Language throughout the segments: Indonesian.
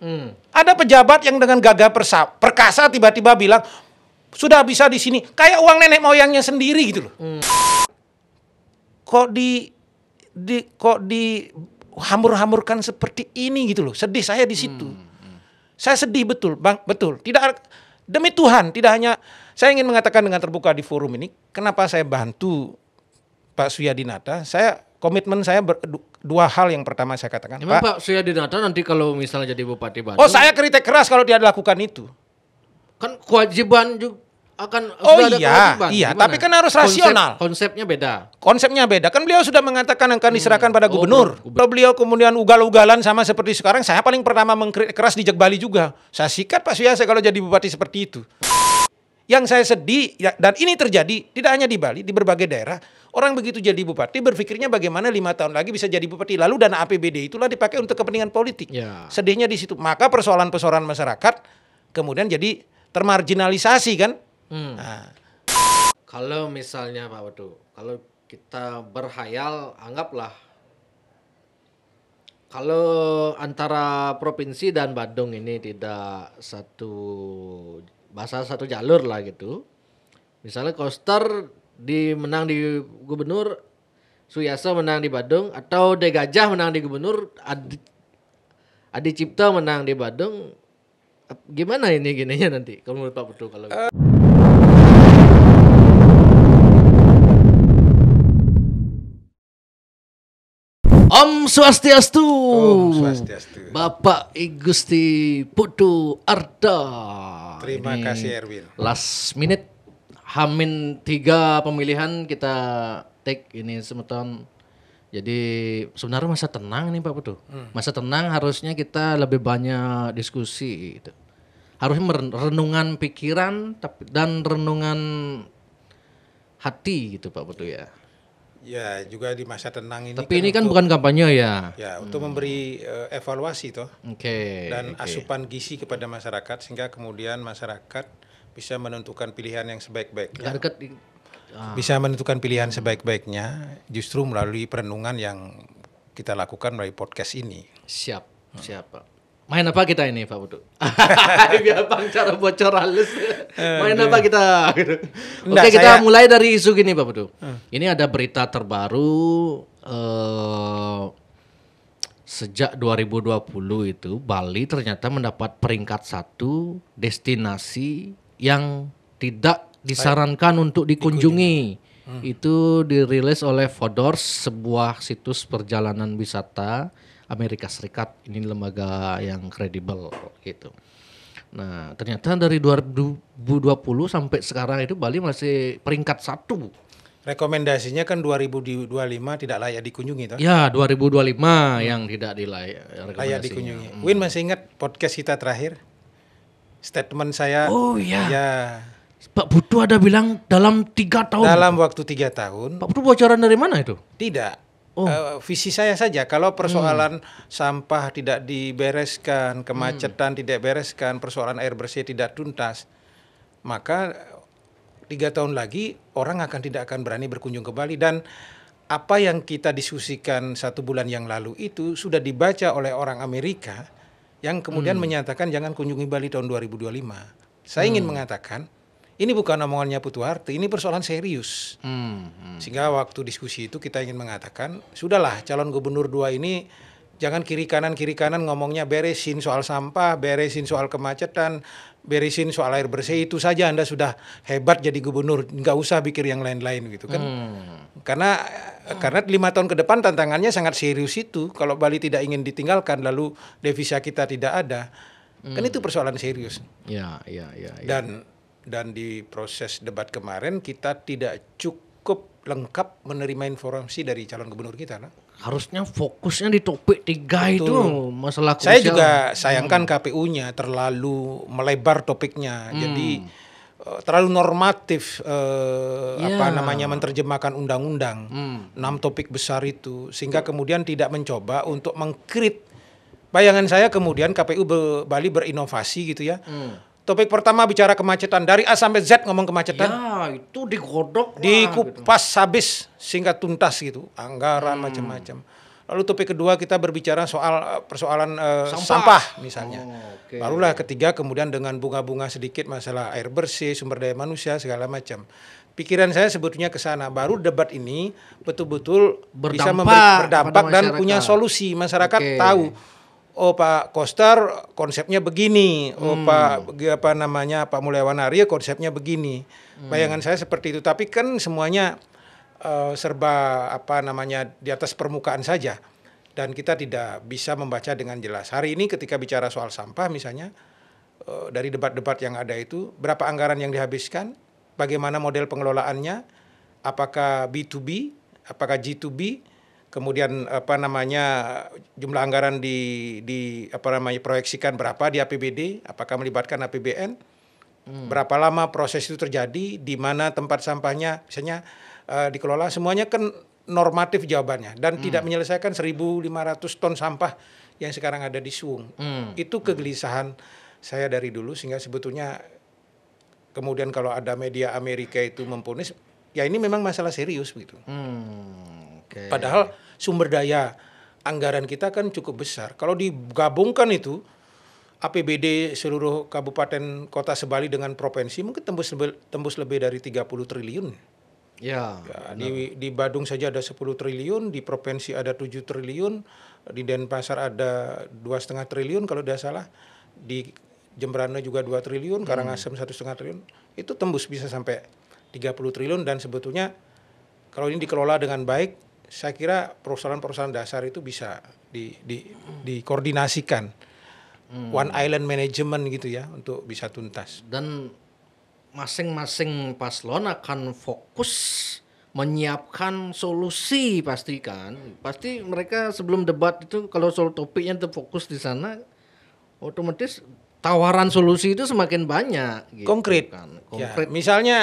Hmm. Ada pejabat yang dengan gagah persa, perkasa tiba-tiba bilang sudah bisa di sini kayak uang nenek moyangnya sendiri gitu loh. Hmm. Kok di di kok di hamur-hamurkan seperti ini gitu loh. Sedih saya di situ. Hmm. hmm. Saya sedih betul, Bang, betul. Tidak demi Tuhan, tidak hanya saya ingin mengatakan dengan terbuka di forum ini, kenapa saya bantu Pak Suyadinata, saya komitmen saya ber, dua hal yang pertama saya katakan. Pak, Pak Suyadinata nanti kalau misalnya jadi Bupati Bandung. Oh, saya kritik keras kalau dia lakukan itu. Kan kewajiban juga akan Oh iya, kewajiban. iya, Gimana? tapi kan harus rasional. konsepnya beda. Konsepnya beda. Kan beliau sudah mengatakan akan hmm. diserahkan hmm. pada oh, gubernur. gubernur. Kalau beliau kemudian ugal-ugalan sama seperti sekarang, saya paling pertama mengkritik keras di Bali juga. Saya sikat Pak Suyasa kalau jadi Bupati seperti itu. Yang saya sedih ya, dan ini terjadi tidak hanya di Bali, di berbagai daerah Orang begitu jadi bupati berpikirnya bagaimana lima tahun lagi bisa jadi bupati. Lalu dana APBD itulah dipakai untuk kepentingan politik. Ya. Sedihnya di situ. Maka persoalan-persoalan masyarakat kemudian jadi termarginalisasi kan. Hmm. Nah. Kalau misalnya Pak Wadu, kalau kita berhayal anggaplah kalau antara provinsi dan Bandung ini tidak satu bahasa satu jalur lah gitu. Misalnya koster di menang di gubernur Suyasa menang di Badung atau De Gajah menang di gubernur Adi, Adi Cipta menang di Badung gimana ini gininya nanti kalau menurut Pak Putu kalau uh. Om Swastiastu. Om Swastiastu. Bapak Igusti Putu Arda. Terima Ini kasih Erwin. Last minute Hamin tiga pemilihan kita take ini semeton. Jadi sebenarnya masa tenang nih Pak Putu. Hmm. Masa tenang harusnya kita lebih banyak diskusi Gitu. Harusnya renungan pikiran dan renungan hati gitu Pak Putu ya. Ya juga di masa tenang ini. Tapi kan ini kan untuk, bukan kampanye ya. Ya untuk hmm. memberi uh, evaluasi toh. Oke. Okay, dan okay. asupan gizi kepada masyarakat sehingga kemudian masyarakat bisa menentukan pilihan yang sebaik-baiknya. Ah. Bisa menentukan pilihan sebaik-baiknya justru melalui perenungan yang kita lakukan melalui podcast ini. Siap, hmm. siap Pak. Main apa kita ini Pak Budu? Biar Bang cara bocor halus. Main apa kita? Gitu. Oke okay, kita saya... mulai dari isu gini Pak Budu. Hmm. Ini ada berita terbaru uh, sejak 2020 itu Bali ternyata mendapat peringkat satu destinasi yang tidak disarankan Ayo. untuk dikunjungi. Hmm. Itu dirilis oleh Fodors, sebuah situs perjalanan wisata Amerika Serikat. Ini lembaga yang kredibel gitu. Nah, ternyata dari 2020 sampai sekarang itu Bali masih peringkat satu. Rekomendasinya kan 2025 tidak layak dikunjungi toh? Ya, 2025 hmm. yang tidak dilayak Layak dikunjungi. Hmm. Win masih ingat podcast kita terakhir? statement saya. Oh iya. Ya. Pak Butuh ada bilang dalam tiga tahun. Dalam waktu tiga tahun. Pak Butuh bocoran dari mana itu? Tidak. Oh. Uh, visi saya saja kalau persoalan hmm. sampah tidak dibereskan, kemacetan hmm. tidak bereskan, persoalan air bersih tidak tuntas, maka tiga tahun lagi orang akan tidak akan berani berkunjung ke Bali dan apa yang kita diskusikan satu bulan yang lalu itu sudah dibaca oleh orang Amerika yang kemudian hmm. menyatakan jangan kunjungi Bali tahun 2025. Saya hmm. ingin mengatakan ini bukan omongannya Putu Harti, ini persoalan serius. Hmm. Hmm. Sehingga waktu diskusi itu kita ingin mengatakan, sudahlah calon gubernur dua ini jangan kiri kanan kiri kanan ngomongnya beresin soal sampah, beresin soal kemacetan, beresin soal air bersih itu saja Anda sudah hebat jadi gubernur, nggak usah pikir yang lain-lain gitu kan. Hmm. Karena hmm. karena lima tahun ke depan tantangannya sangat serius itu. Kalau Bali tidak ingin ditinggalkan lalu devisa kita tidak ada, hmm. kan itu hmm. persoalan serius. Ya, ya, ya, ya. Dan dan di proses debat kemarin kita tidak cukup lengkap menerima informasi dari calon gubernur kita, nah harusnya fokusnya di topik tiga Betul. itu masalah krusial. Saya juga hmm. sayangkan hmm. KPU-nya terlalu melebar topiknya. Hmm. Jadi eh, terlalu normatif eh, yeah. apa ya. namanya menerjemahkan undang-undang hmm. enam topik besar itu sehingga kemudian tidak mencoba untuk mengkrit bayangan saya kemudian KPU Bali berinovasi gitu ya hmm Topik pertama bicara kemacetan dari A sampai Z ngomong kemacetan. Ya, itu digodok dikupas gitu. habis sehingga tuntas gitu, anggaran hmm. macam-macam. Lalu topik kedua kita berbicara soal eh, persoalan uh, sampah. sampah misalnya. Oh, okay. Barulah ketiga kemudian dengan bunga-bunga sedikit masalah air bersih, sumber daya manusia segala macam. Pikiran saya sebetulnya ke sana. Baru debat ini betul-betul bisa memberi berdampak dan punya solusi masyarakat okay. tahu oh Pak Kostar konsepnya begini, oh hmm. Pak apa namanya Pak Mulyawan Arya konsepnya begini. Hmm. Bayangan saya seperti itu, tapi kan semuanya uh, serba apa namanya di atas permukaan saja dan kita tidak bisa membaca dengan jelas. Hari ini ketika bicara soal sampah misalnya uh, dari debat-debat yang ada itu berapa anggaran yang dihabiskan, bagaimana model pengelolaannya, apakah B2B, apakah G2B kemudian apa namanya jumlah anggaran di di apa namanya proyeksikan berapa di APBD, apakah melibatkan APBN, hmm. berapa lama proses itu terjadi, di mana tempat sampahnya misalnya uh, dikelola, semuanya kan normatif jawabannya dan hmm. tidak menyelesaikan 1.500 ton sampah yang sekarang ada di Suung Hmm. Itu kegelisahan saya dari dulu sehingga sebetulnya kemudian kalau ada media Amerika itu memponis, ya ini memang masalah serius begitu. Hmm. Okay. Padahal sumber daya anggaran kita kan cukup besar. Kalau digabungkan itu APBD seluruh kabupaten kota sebali dengan provinsi mungkin tembus lebih, tembus lebih dari 30 triliun. Ya. ya di di Badung saja ada 10 triliun, di provinsi ada 7 triliun, di Denpasar ada dua setengah triliun kalau tidak salah, di Jembrana juga 2 triliun, Karangasem hmm. satu setengah triliun. Itu tembus bisa sampai 30 triliun dan sebetulnya kalau ini dikelola dengan baik saya kira perusahaan-perusahaan dasar itu bisa di, di, dikoordinasikan hmm. one island management gitu ya untuk bisa tuntas dan masing-masing paslon akan fokus menyiapkan solusi pastikan pasti mereka sebelum debat itu kalau soal topiknya itu fokus di sana otomatis tawaran solusi itu semakin banyak gitu konkret kan ya, konkret ya, misalnya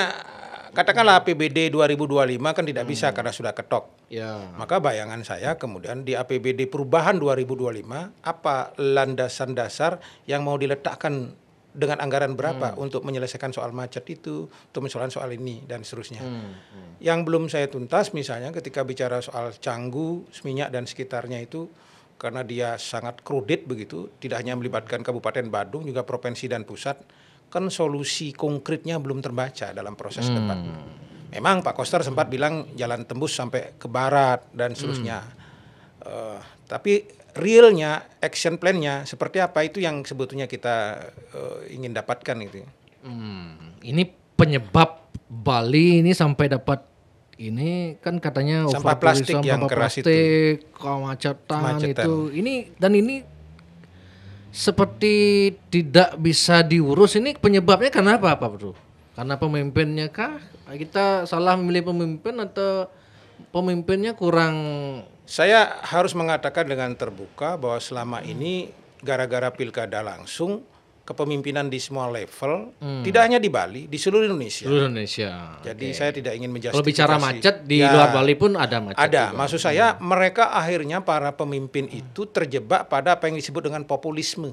Katakanlah APBD 2025 kan tidak hmm. bisa karena sudah ketok. Ya. Maka bayangan saya kemudian di APBD perubahan 2025 apa landasan dasar yang mau diletakkan dengan anggaran berapa hmm. untuk menyelesaikan soal macet itu, untuk menyelesaikan soal ini dan seterusnya. Hmm. Hmm. Yang belum saya tuntas misalnya ketika bicara soal Canggu, Seminyak dan sekitarnya itu karena dia sangat crowded begitu, tidak hanya melibatkan Kabupaten Badung juga provinsi dan pusat kan solusi konkretnya belum terbaca dalam proses hmm. debat. Memang Pak Koster sempat bilang jalan tembus sampai ke barat dan hmm. seterusnya. Hmm. Uh, tapi realnya, action plannya seperti apa itu yang sebetulnya kita uh, ingin dapatkan itu. Ya? Hmm. Ini penyebab Bali ini sampai dapat ini kan katanya sampah plastik yang keras itu. kemacetan itu. Ini dan ini seperti tidak bisa diurus ini penyebabnya karena apa Pak Bro? Karena pemimpinnya kah? Kita salah memilih pemimpin atau pemimpinnya kurang Saya harus mengatakan dengan terbuka bahwa selama ini gara-gara pilkada langsung kepemimpinan di semua level, hmm. tidak hanya di Bali, di seluruh Indonesia. Seluruh Indonesia. Jadi okay. saya tidak ingin menjustifikasi. Kalau bicara macet di ya, luar Bali pun ada macet. Ada, juga. maksud saya hmm. mereka akhirnya para pemimpin hmm. itu terjebak pada apa yang disebut dengan populisme.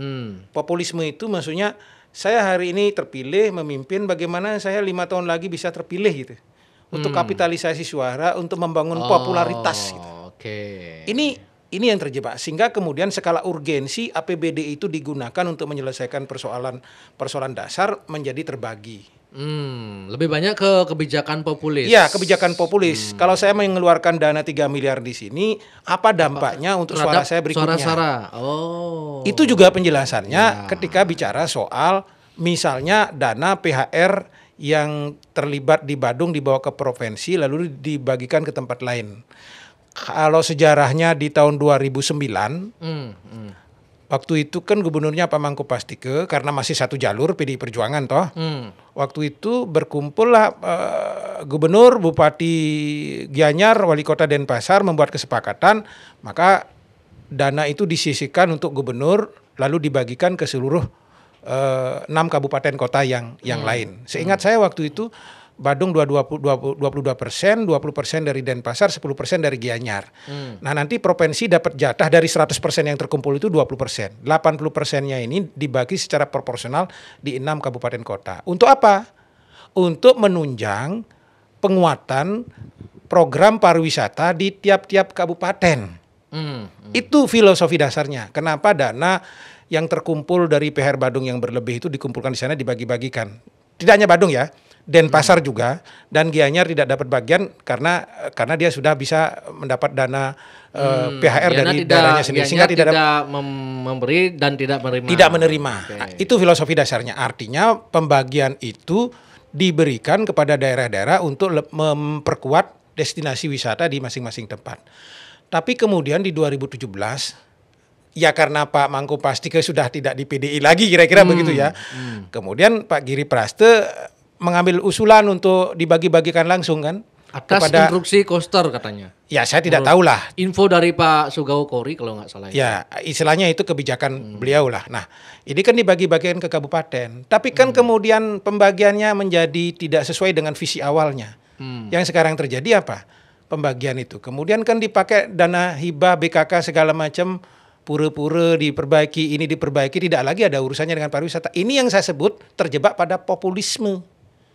Hmm. Populisme itu maksudnya saya hari ini terpilih memimpin, bagaimana saya lima tahun lagi bisa terpilih gitu hmm. untuk kapitalisasi suara, untuk membangun oh, popularitas. Gitu. Oh, oke. Okay. Ini ini yang terjebak sehingga kemudian skala urgensi APBD itu digunakan untuk menyelesaikan persoalan persoalan dasar menjadi terbagi. Hmm, lebih banyak ke kebijakan populis. Iya, kebijakan populis. Hmm. Kalau saya mengeluarkan dana 3 miliar di sini, apa dampaknya apa, untuk suara saya berikutnya? Suara-suara. Oh. Itu juga penjelasannya ya. ketika bicara soal misalnya dana PHR yang terlibat di Badung dibawa ke provinsi lalu dibagikan ke tempat lain kalau sejarahnya di tahun 2009 hmm, hmm. Waktu itu kan gubernurnya Pak Mangku Pastike karena masih satu jalur PDI Perjuangan toh. Hmm. Waktu itu berkumpul lah uh, gubernur, bupati Gianyar, wali kota Denpasar membuat kesepakatan, maka dana itu disisikan untuk gubernur lalu dibagikan ke seluruh eh, enam kabupaten kota yang yang hmm. lain. Seingat hmm. saya waktu itu Badung 22, puluh dua persen, 20 persen dari Denpasar, 10 persen dari Gianyar. Hmm. Nah nanti provinsi dapat jatah dari 100 persen yang terkumpul itu 20 persen. 80 persennya ini dibagi secara proporsional di enam kabupaten kota. Untuk apa? Untuk menunjang penguatan program pariwisata di tiap-tiap kabupaten. Hmm. Hmm. Itu filosofi dasarnya. Kenapa dana yang terkumpul dari PHR Badung yang berlebih itu dikumpulkan di sana dibagi-bagikan. Tidak hanya Badung ya Denpasar hmm. juga dan Gianyar tidak dapat bagian karena karena dia sudah bisa mendapat dana eh, hmm, PHR Giana dari tidak, daerahnya sendiri sehingga tidak, tidak memberi dan tidak menerima. Tidak menerima. Okay. Nah, itu filosofi dasarnya. Artinya pembagian itu diberikan kepada daerah-daerah untuk memperkuat destinasi wisata di masing-masing tempat. Tapi kemudian di 2017 ya karena Pak Mangku Pastike sudah tidak di PDI lagi kira-kira hmm, begitu ya. Hmm. Kemudian Pak Giri Praste mengambil usulan untuk dibagi-bagikan langsung kan atas kepada, instruksi Koster katanya. Ya, saya tidak tahu lah. Info dari Pak Sugawo Kori kalau nggak salah. Ya, ya istilahnya itu kebijakan hmm. beliau lah. Nah, ini kan dibagi-bagikan ke kabupaten. Tapi kan hmm. kemudian pembagiannya menjadi tidak sesuai dengan visi awalnya. Hmm. Yang sekarang terjadi apa? Pembagian itu. Kemudian kan dipakai dana hibah BKK segala macam pura-pura diperbaiki, ini diperbaiki, tidak lagi ada urusannya dengan pariwisata. Ini yang saya sebut terjebak pada populisme.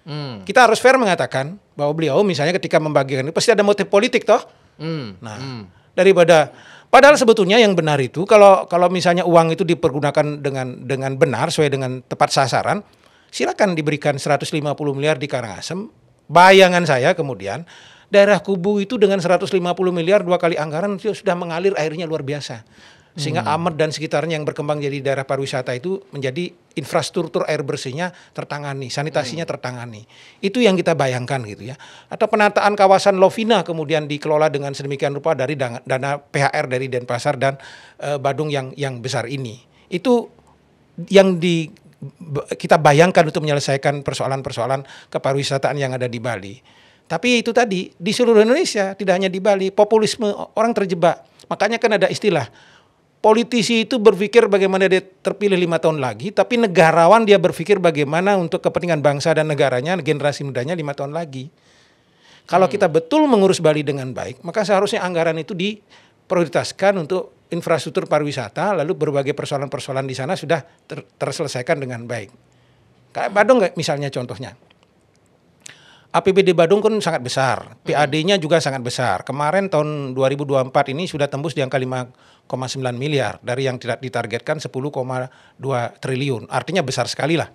Hmm. Kita harus fair mengatakan bahwa beliau misalnya ketika membagikan pasti ada motif politik toh. Hmm. Nah, hmm. daripada padahal sebetulnya yang benar itu kalau kalau misalnya uang itu dipergunakan dengan dengan benar sesuai dengan tepat sasaran, silakan diberikan 150 miliar di Karangasem. Bayangan saya kemudian daerah Kubu itu dengan 150 miliar dua kali anggaran itu sudah mengalir airnya luar biasa sehingga hmm. Amet dan sekitarnya yang berkembang jadi daerah pariwisata itu menjadi infrastruktur air bersihnya tertangani, sanitasinya hmm. tertangani. Itu yang kita bayangkan gitu ya. Atau penataan kawasan Lovina kemudian dikelola dengan sedemikian rupa dari dana, dana PHR dari Denpasar dan uh, Badung yang yang besar ini. Itu yang di kita bayangkan untuk menyelesaikan persoalan-persoalan kepariwisataan yang ada di Bali. Tapi itu tadi di seluruh Indonesia, tidak hanya di Bali, populisme orang terjebak. Makanya kan ada istilah politisi itu berpikir bagaimana dia terpilih lima tahun lagi, tapi negarawan dia berpikir bagaimana untuk kepentingan bangsa dan negaranya, generasi mudanya lima tahun lagi. Kalau hmm. kita betul mengurus Bali dengan baik, maka seharusnya anggaran itu diprioritaskan untuk infrastruktur pariwisata, lalu berbagai persoalan-persoalan di sana sudah ter terselesaikan dengan baik. Kayak Badung misalnya contohnya. APBD Badung kan sangat besar, hmm. PAD-nya juga sangat besar. Kemarin tahun 2024 ini sudah tembus di angka 5 miliar dari yang tidak ditargetkan 10,2 triliun. Artinya besar sekali lah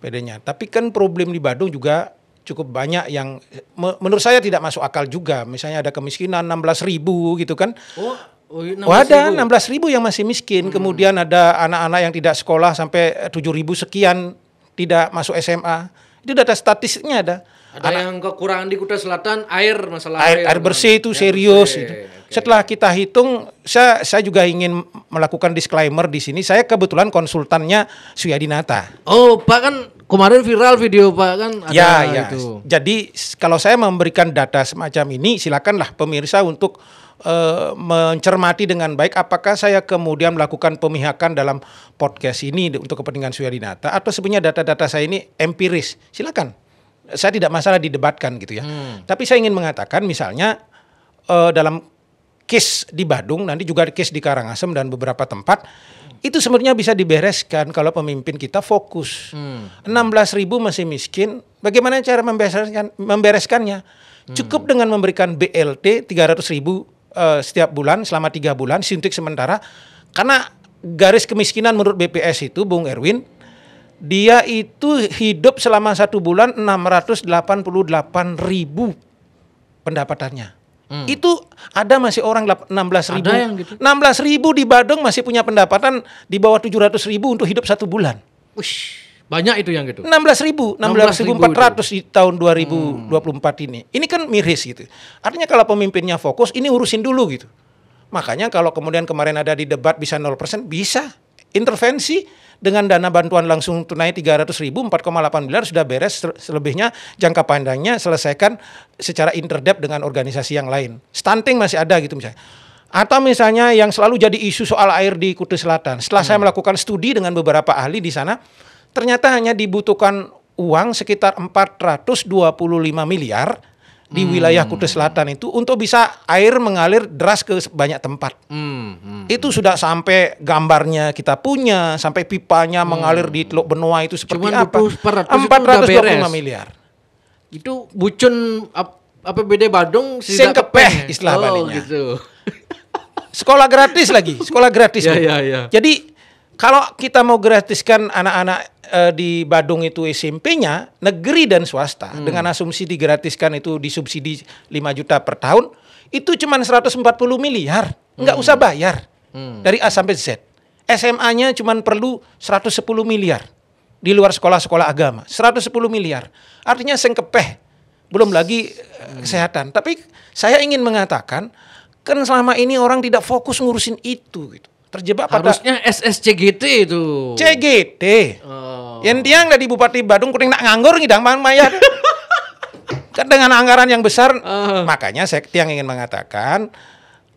bedanya Tapi kan problem di Badung juga cukup banyak yang menurut saya tidak masuk akal juga. Misalnya ada kemiskinan 16 ribu gitu kan. Oh. Oh, 16 iya, ada ya? enam belas ribu yang masih miskin, hmm. kemudian ada anak-anak yang tidak sekolah sampai tujuh ribu sekian tidak masuk SMA. Itu data statistiknya ada. Ada anak, yang kekurangan di Kuta Selatan air masalah air, air, bersih itu serius itu. Okay. Setelah kita hitung, saya saya juga ingin melakukan disclaimer di sini. Saya kebetulan konsultannya Suyadinata. Oh, Pak kan kemarin viral video Pak kan ada ya, ya. Jadi kalau saya memberikan data semacam ini, silakanlah pemirsa untuk uh, mencermati dengan baik apakah saya kemudian melakukan pemihakan dalam podcast ini untuk kepentingan Suyadinata atau sebenarnya data-data saya ini empiris. Silakan saya tidak masalah didebatkan gitu ya. Hmm. Tapi saya ingin mengatakan misalnya uh, dalam case di Badung nanti juga case di Karangasem dan beberapa tempat itu sebenarnya bisa dibereskan kalau pemimpin kita fokus. Hmm. 16 ribu masih miskin, bagaimana cara membereskan membereskannya? Hmm. Cukup dengan memberikan BLT 300 ribu uh, setiap bulan selama tiga bulan suntik sementara karena garis kemiskinan menurut BPS itu Bung Erwin dia itu hidup selama satu bulan 688 ribu pendapatannya. Hmm. Itu ada masih orang 16 ribu. Ada yang gitu. 16 ribu di Badung masih punya pendapatan di bawah 700 ribu untuk hidup satu bulan. Ush, banyak itu yang gitu. 16 ribu, 16 ribu 400 di tahun 2024 hmm. ini. Ini kan miris gitu. Artinya kalau pemimpinnya fokus, ini urusin dulu gitu. Makanya kalau kemudian kemarin ada di debat bisa 0%, bisa. Intervensi dengan dana bantuan langsung tunai 300 ribu 4,8 miliar sudah beres selebihnya jangka pandangnya selesaikan secara interdep dengan organisasi yang lain stunting masih ada gitu misalnya atau misalnya yang selalu jadi isu soal air di Kutu Selatan setelah hmm. saya melakukan studi dengan beberapa ahli di sana ternyata hanya dibutuhkan uang sekitar 425 miliar di hmm. wilayah Kutai Selatan itu untuk bisa air mengalir deras ke banyak tempat. Hmm. Hmm. Itu hmm. sudah sampai gambarnya kita punya, sampai pipanya hmm. mengalir di Teluk Benoa itu seperti Cuman apa? 425 miliar. Itu bucun apa APBD Badung sing kepeh istilah oh, gitu. sekolah gratis lagi, sekolah gratis. ya, ya, ya. Jadi kalau kita mau gratiskan anak-anak e, di Badung itu SMP-nya, negeri dan swasta hmm. dengan asumsi digratiskan itu disubsidi 5 juta per tahun, itu cuma 140 miliar, nggak hmm. usah bayar. Hmm. Dari A sampai Z. SMA-nya cuma perlu 110 miliar di luar sekolah-sekolah agama. 110 miliar. Artinya sengkepeh. Belum lagi eh, hmm. kesehatan. Tapi saya ingin mengatakan kan selama ini orang tidak fokus ngurusin itu gitu terjebak harusnya pada SSCGT itu CGT oh. yang tiang dari Bupati Badung kuning nak nganggur ngidang mayat kan dengan anggaran yang besar uh. makanya saya tiang ingin mengatakan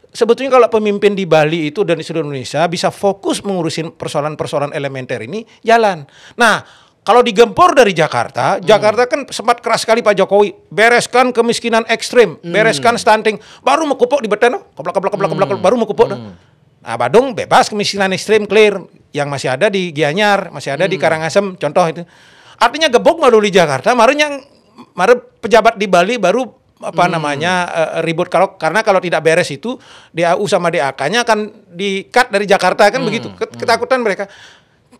sebetulnya kalau pemimpin di Bali itu dan di seluruh Indonesia bisa fokus mengurusin persoalan-persoalan elementer ini jalan nah kalau digempur dari Jakarta, hmm. Jakarta kan sempat keras sekali Pak Jokowi, bereskan kemiskinan ekstrim, hmm. bereskan stunting, baru mau kupuk di Betano, keblak keblak keblak keblak, hmm. baru mau kupuk. Hmm. Nah, Badung bebas kemiskinan ekstrim clear yang masih ada di Gianyar, masih ada hmm. di Karangasem contoh itu. Artinya gebok baru di Jakarta, yang maru pejabat di Bali baru apa hmm. namanya uh, ribut kalau karena kalau tidak beres itu DAU sama DAK-nya akan di-cut dari Jakarta kan hmm. begitu. Hmm. Ketakutan hmm. mereka.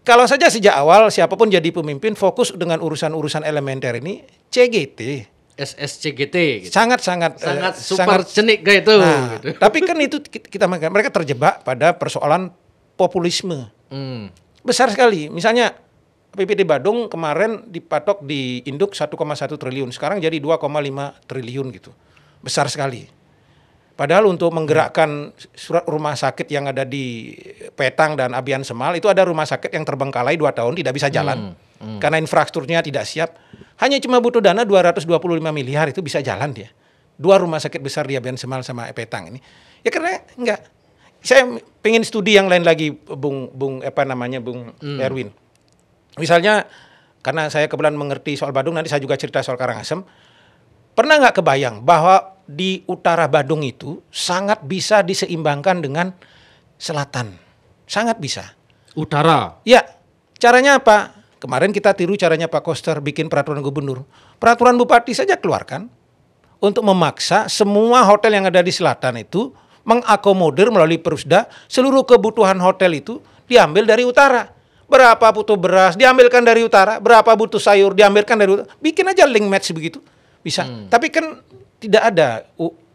Kalau saja sejak awal siapapun jadi pemimpin fokus dengan urusan-urusan elementer ini CGT SSCGT gitu. sangat sangat eh, sangat super sangat, cenik kayak itu. Nah, gitu. Tapi kan itu kita mereka terjebak pada persoalan populisme hmm. besar sekali. Misalnya PPD Badung kemarin dipatok di induk 1,1 triliun, sekarang jadi 2,5 triliun gitu, besar sekali. Padahal untuk menggerakkan surat rumah sakit yang ada di Petang dan Abian Semal itu ada rumah sakit yang terbengkalai dua tahun tidak bisa jalan hmm, hmm. karena infrastrukturnya tidak siap. Hanya cuma butuh dana 225 miliar itu bisa jalan dia. Dua rumah sakit besar di Abian Semal sama Petang ini. Ya karena enggak saya pengen studi yang lain lagi Bung Bung apa namanya Bung hmm. Erwin. Misalnya karena saya kebetulan mengerti soal Badung nanti saya juga cerita soal Karangasem. Pernah nggak kebayang bahwa di utara Badung itu sangat bisa diseimbangkan dengan selatan. Sangat bisa. Utara. Ya. Caranya apa? Kemarin kita tiru caranya Pak Koster bikin peraturan gubernur. Peraturan bupati saja keluarkan untuk memaksa semua hotel yang ada di selatan itu mengakomodir melalui Perusda seluruh kebutuhan hotel itu diambil dari utara. Berapa butuh beras diambilkan dari utara, berapa butuh sayur diambilkan dari utara. Bikin aja link match begitu. Bisa. Hmm. Tapi kan tidak ada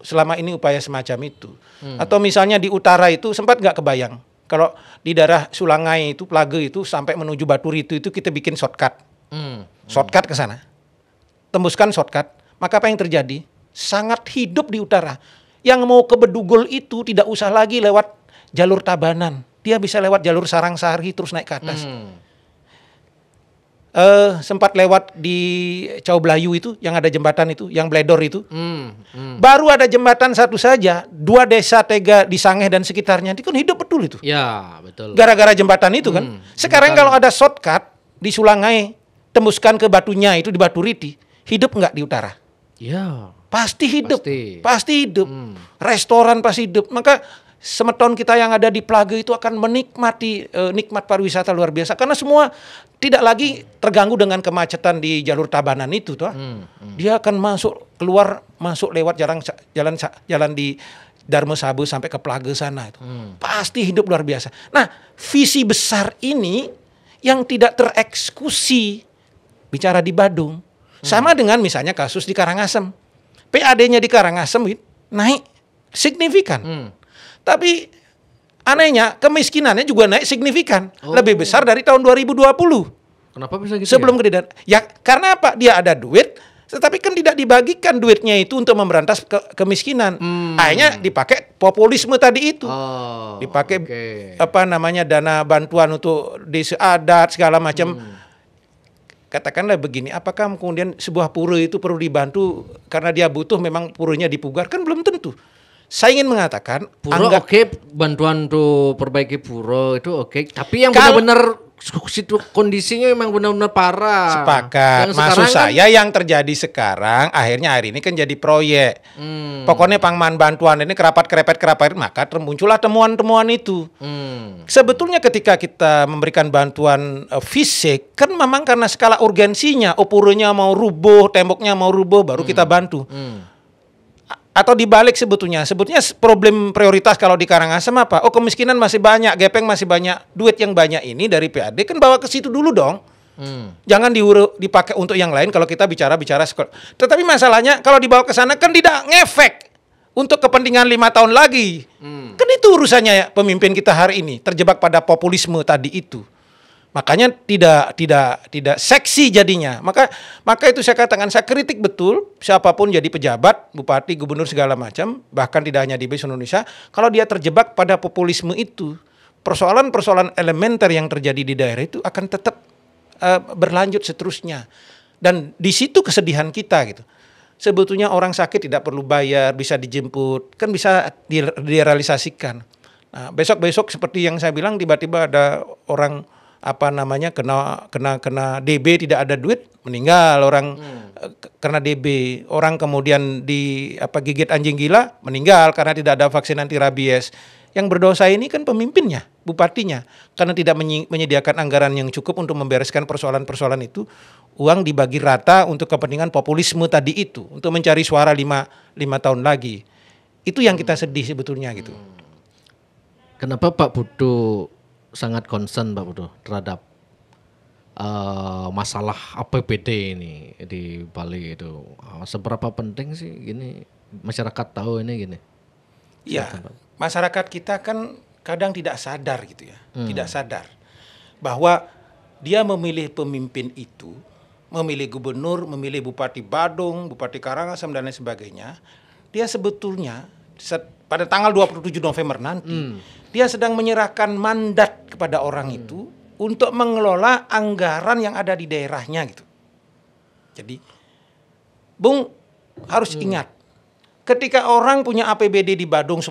selama ini upaya semacam itu. Hmm. Atau misalnya di utara itu sempat nggak kebayang kalau di daerah Sulangai itu Plage itu sampai menuju batu itu itu kita bikin shortcut. Hmm. Shortcut ke sana. Tembuskan shortcut. Maka apa yang terjadi? Sangat hidup di utara. Yang mau ke Bedugul itu tidak usah lagi lewat jalur Tabanan. Dia bisa lewat jalur Sarangsari terus naik ke atas. Hmm uh, sempat lewat di Cao Blayu itu yang ada jembatan itu yang Bledor itu hmm, hmm. baru ada jembatan satu saja dua desa Tega di Sangeh dan sekitarnya itu kan hidup betul itu ya betul gara-gara jembatan itu kan hmm, sekarang jembatan. kalau ada shortcut di Sulangai tembuskan ke Batunya itu di Batu Riti hidup nggak di utara ya pasti hidup pasti, pasti hidup hmm. restoran pasti hidup maka semeton kita yang ada di Plage itu akan menikmati eh, nikmat pariwisata luar biasa karena semua tidak lagi terganggu dengan kemacetan di jalur Tabanan itu toh. Hmm, hmm. Dia akan masuk keluar masuk lewat jalan jalan jalan di Darmo Sabu sampai ke Plage sana itu. Hmm. Pasti hidup luar biasa. Nah, visi besar ini yang tidak tereksekusi bicara di Badung hmm. sama dengan misalnya kasus di Karangasem. PAD-nya di Karangasem naik signifikan. Hmm. Tapi anehnya kemiskinannya juga naik signifikan, oh. lebih besar dari tahun 2020. Kenapa bisa gitu? Sebelum ya? ya karena apa? Dia ada duit, tetapi kan tidak dibagikan duitnya itu untuk memberantas ke kemiskinan. Hmm. Akhirnya dipakai populisme tadi itu. Oh, dipakai okay. apa namanya dana bantuan untuk diseadat adat segala macam. Hmm. Katakanlah begini, apakah kemudian sebuah pura itu perlu dibantu karena dia butuh memang purunya dipugar? Kan belum tentu. Saya ingin mengatakan pura oke okay, bantuan tuh perbaiki pura itu oke okay. tapi yang benar-benar situ kondisinya memang benar-benar parah. Sepakat. Yang Maksud kan saya yang terjadi sekarang akhirnya hari ini kan jadi proyek. Hmm. Pokoknya pangman bantuan ini kerapat kerepet kerapat maka termuncullah temuan-temuan itu. Hmm. Sebetulnya ketika kita memberikan bantuan uh, fisik kan memang karena skala urgensinya, opurnya oh, mau rubuh, temboknya mau rubuh baru hmm. kita bantu. Hmm atau dibalik sebetulnya. Sebetulnya problem prioritas kalau di Karangasem apa? Oh, kemiskinan masih banyak, gepeng masih banyak. Duit yang banyak ini dari PAD kan bawa ke situ dulu dong. Hmm. Jangan diuru, dipakai untuk yang lain kalau kita bicara-bicara sekolah. Tetapi masalahnya kalau dibawa ke sana kan tidak ngefek untuk kepentingan lima tahun lagi. Hmm. Kan itu urusannya ya, pemimpin kita hari ini terjebak pada populisme tadi itu. Makanya tidak tidak tidak seksi jadinya. Maka maka itu saya katakan saya kritik betul siapapun jadi pejabat, bupati, gubernur segala macam, bahkan tidak hanya di seluruh Indonesia, kalau dia terjebak pada populisme itu, persoalan-persoalan elementer yang terjadi di daerah itu akan tetap uh, berlanjut seterusnya. Dan di situ kesedihan kita gitu. Sebetulnya orang sakit tidak perlu bayar, bisa dijemput, kan bisa direalisasikan. Nah, besok-besok seperti yang saya bilang tiba-tiba ada orang apa namanya kena kena kena DB tidak ada duit meninggal orang hmm. Eh, karena DB orang kemudian di apa gigit anjing gila meninggal karena tidak ada vaksin anti rabies yang berdosa ini kan pemimpinnya bupatinya karena tidak menyediakan anggaran yang cukup untuk membereskan persoalan-persoalan itu uang dibagi rata untuk kepentingan populisme tadi itu untuk mencari suara lima lima tahun lagi itu yang kita hmm. sedih sebetulnya gitu hmm. kenapa Pak Budo sangat concern Pak Bodoh terhadap uh, masalah APBD ini di Bali itu. Eh, seberapa penting sih ini masyarakat tahu ini gini? Iya, masyarakat kita kan kadang tidak sadar gitu ya, hmm. tidak sadar bahwa dia memilih pemimpin itu, memilih gubernur, memilih bupati Badung, bupati Karangasem dan lain sebagainya. Dia sebetulnya pada tanggal 27 November nanti hmm. dia sedang menyerahkan mandat kepada orang hmm. itu untuk mengelola anggaran yang ada di daerahnya gitu. Jadi Bung harus hmm. ingat ketika orang punya APBD di Badung 10,2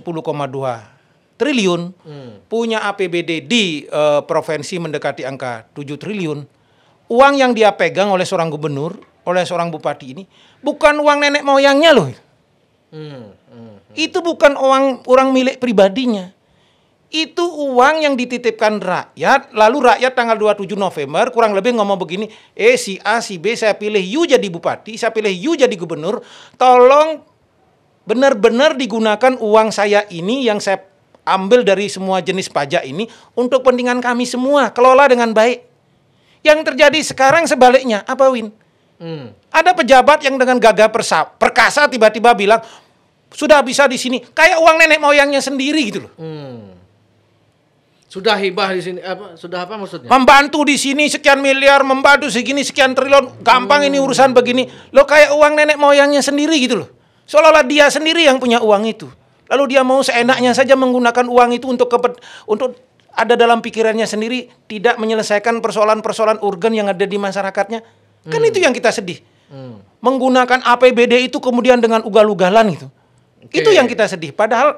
triliun, hmm. punya APBD di uh, provinsi mendekati angka 7 triliun, uang yang dia pegang oleh seorang gubernur, oleh seorang bupati ini bukan uang nenek moyangnya loh. Hmm itu bukan uang orang milik pribadinya. Itu uang yang dititipkan rakyat, lalu rakyat tanggal 27 November kurang lebih ngomong begini, eh si A, si B saya pilih you jadi bupati, saya pilih you jadi gubernur, tolong benar-benar digunakan uang saya ini yang saya ambil dari semua jenis pajak ini untuk pentingan kami semua, kelola dengan baik. Yang terjadi sekarang sebaliknya, apa Win? Hmm. Ada pejabat yang dengan gagah perkasa tiba-tiba bilang, sudah bisa di sini. Kayak uang nenek moyangnya sendiri gitu loh. Hmm. Sudah hibah di sini apa sudah apa maksudnya? Membantu di sini sekian miliar, membantu segini sekian triliun, gampang hmm. ini urusan begini. Lo kayak uang nenek moyangnya sendiri gitu loh. Seolah-olah dia sendiri yang punya uang itu. Lalu dia mau seenaknya saja menggunakan uang itu untuk kepet, untuk ada dalam pikirannya sendiri tidak menyelesaikan persoalan-persoalan urgen yang ada di masyarakatnya. Kan hmm. itu yang kita sedih. Hmm. Menggunakan APBD itu kemudian dengan ugal-ugalan itu. Okay. Itu yang kita sedih. Padahal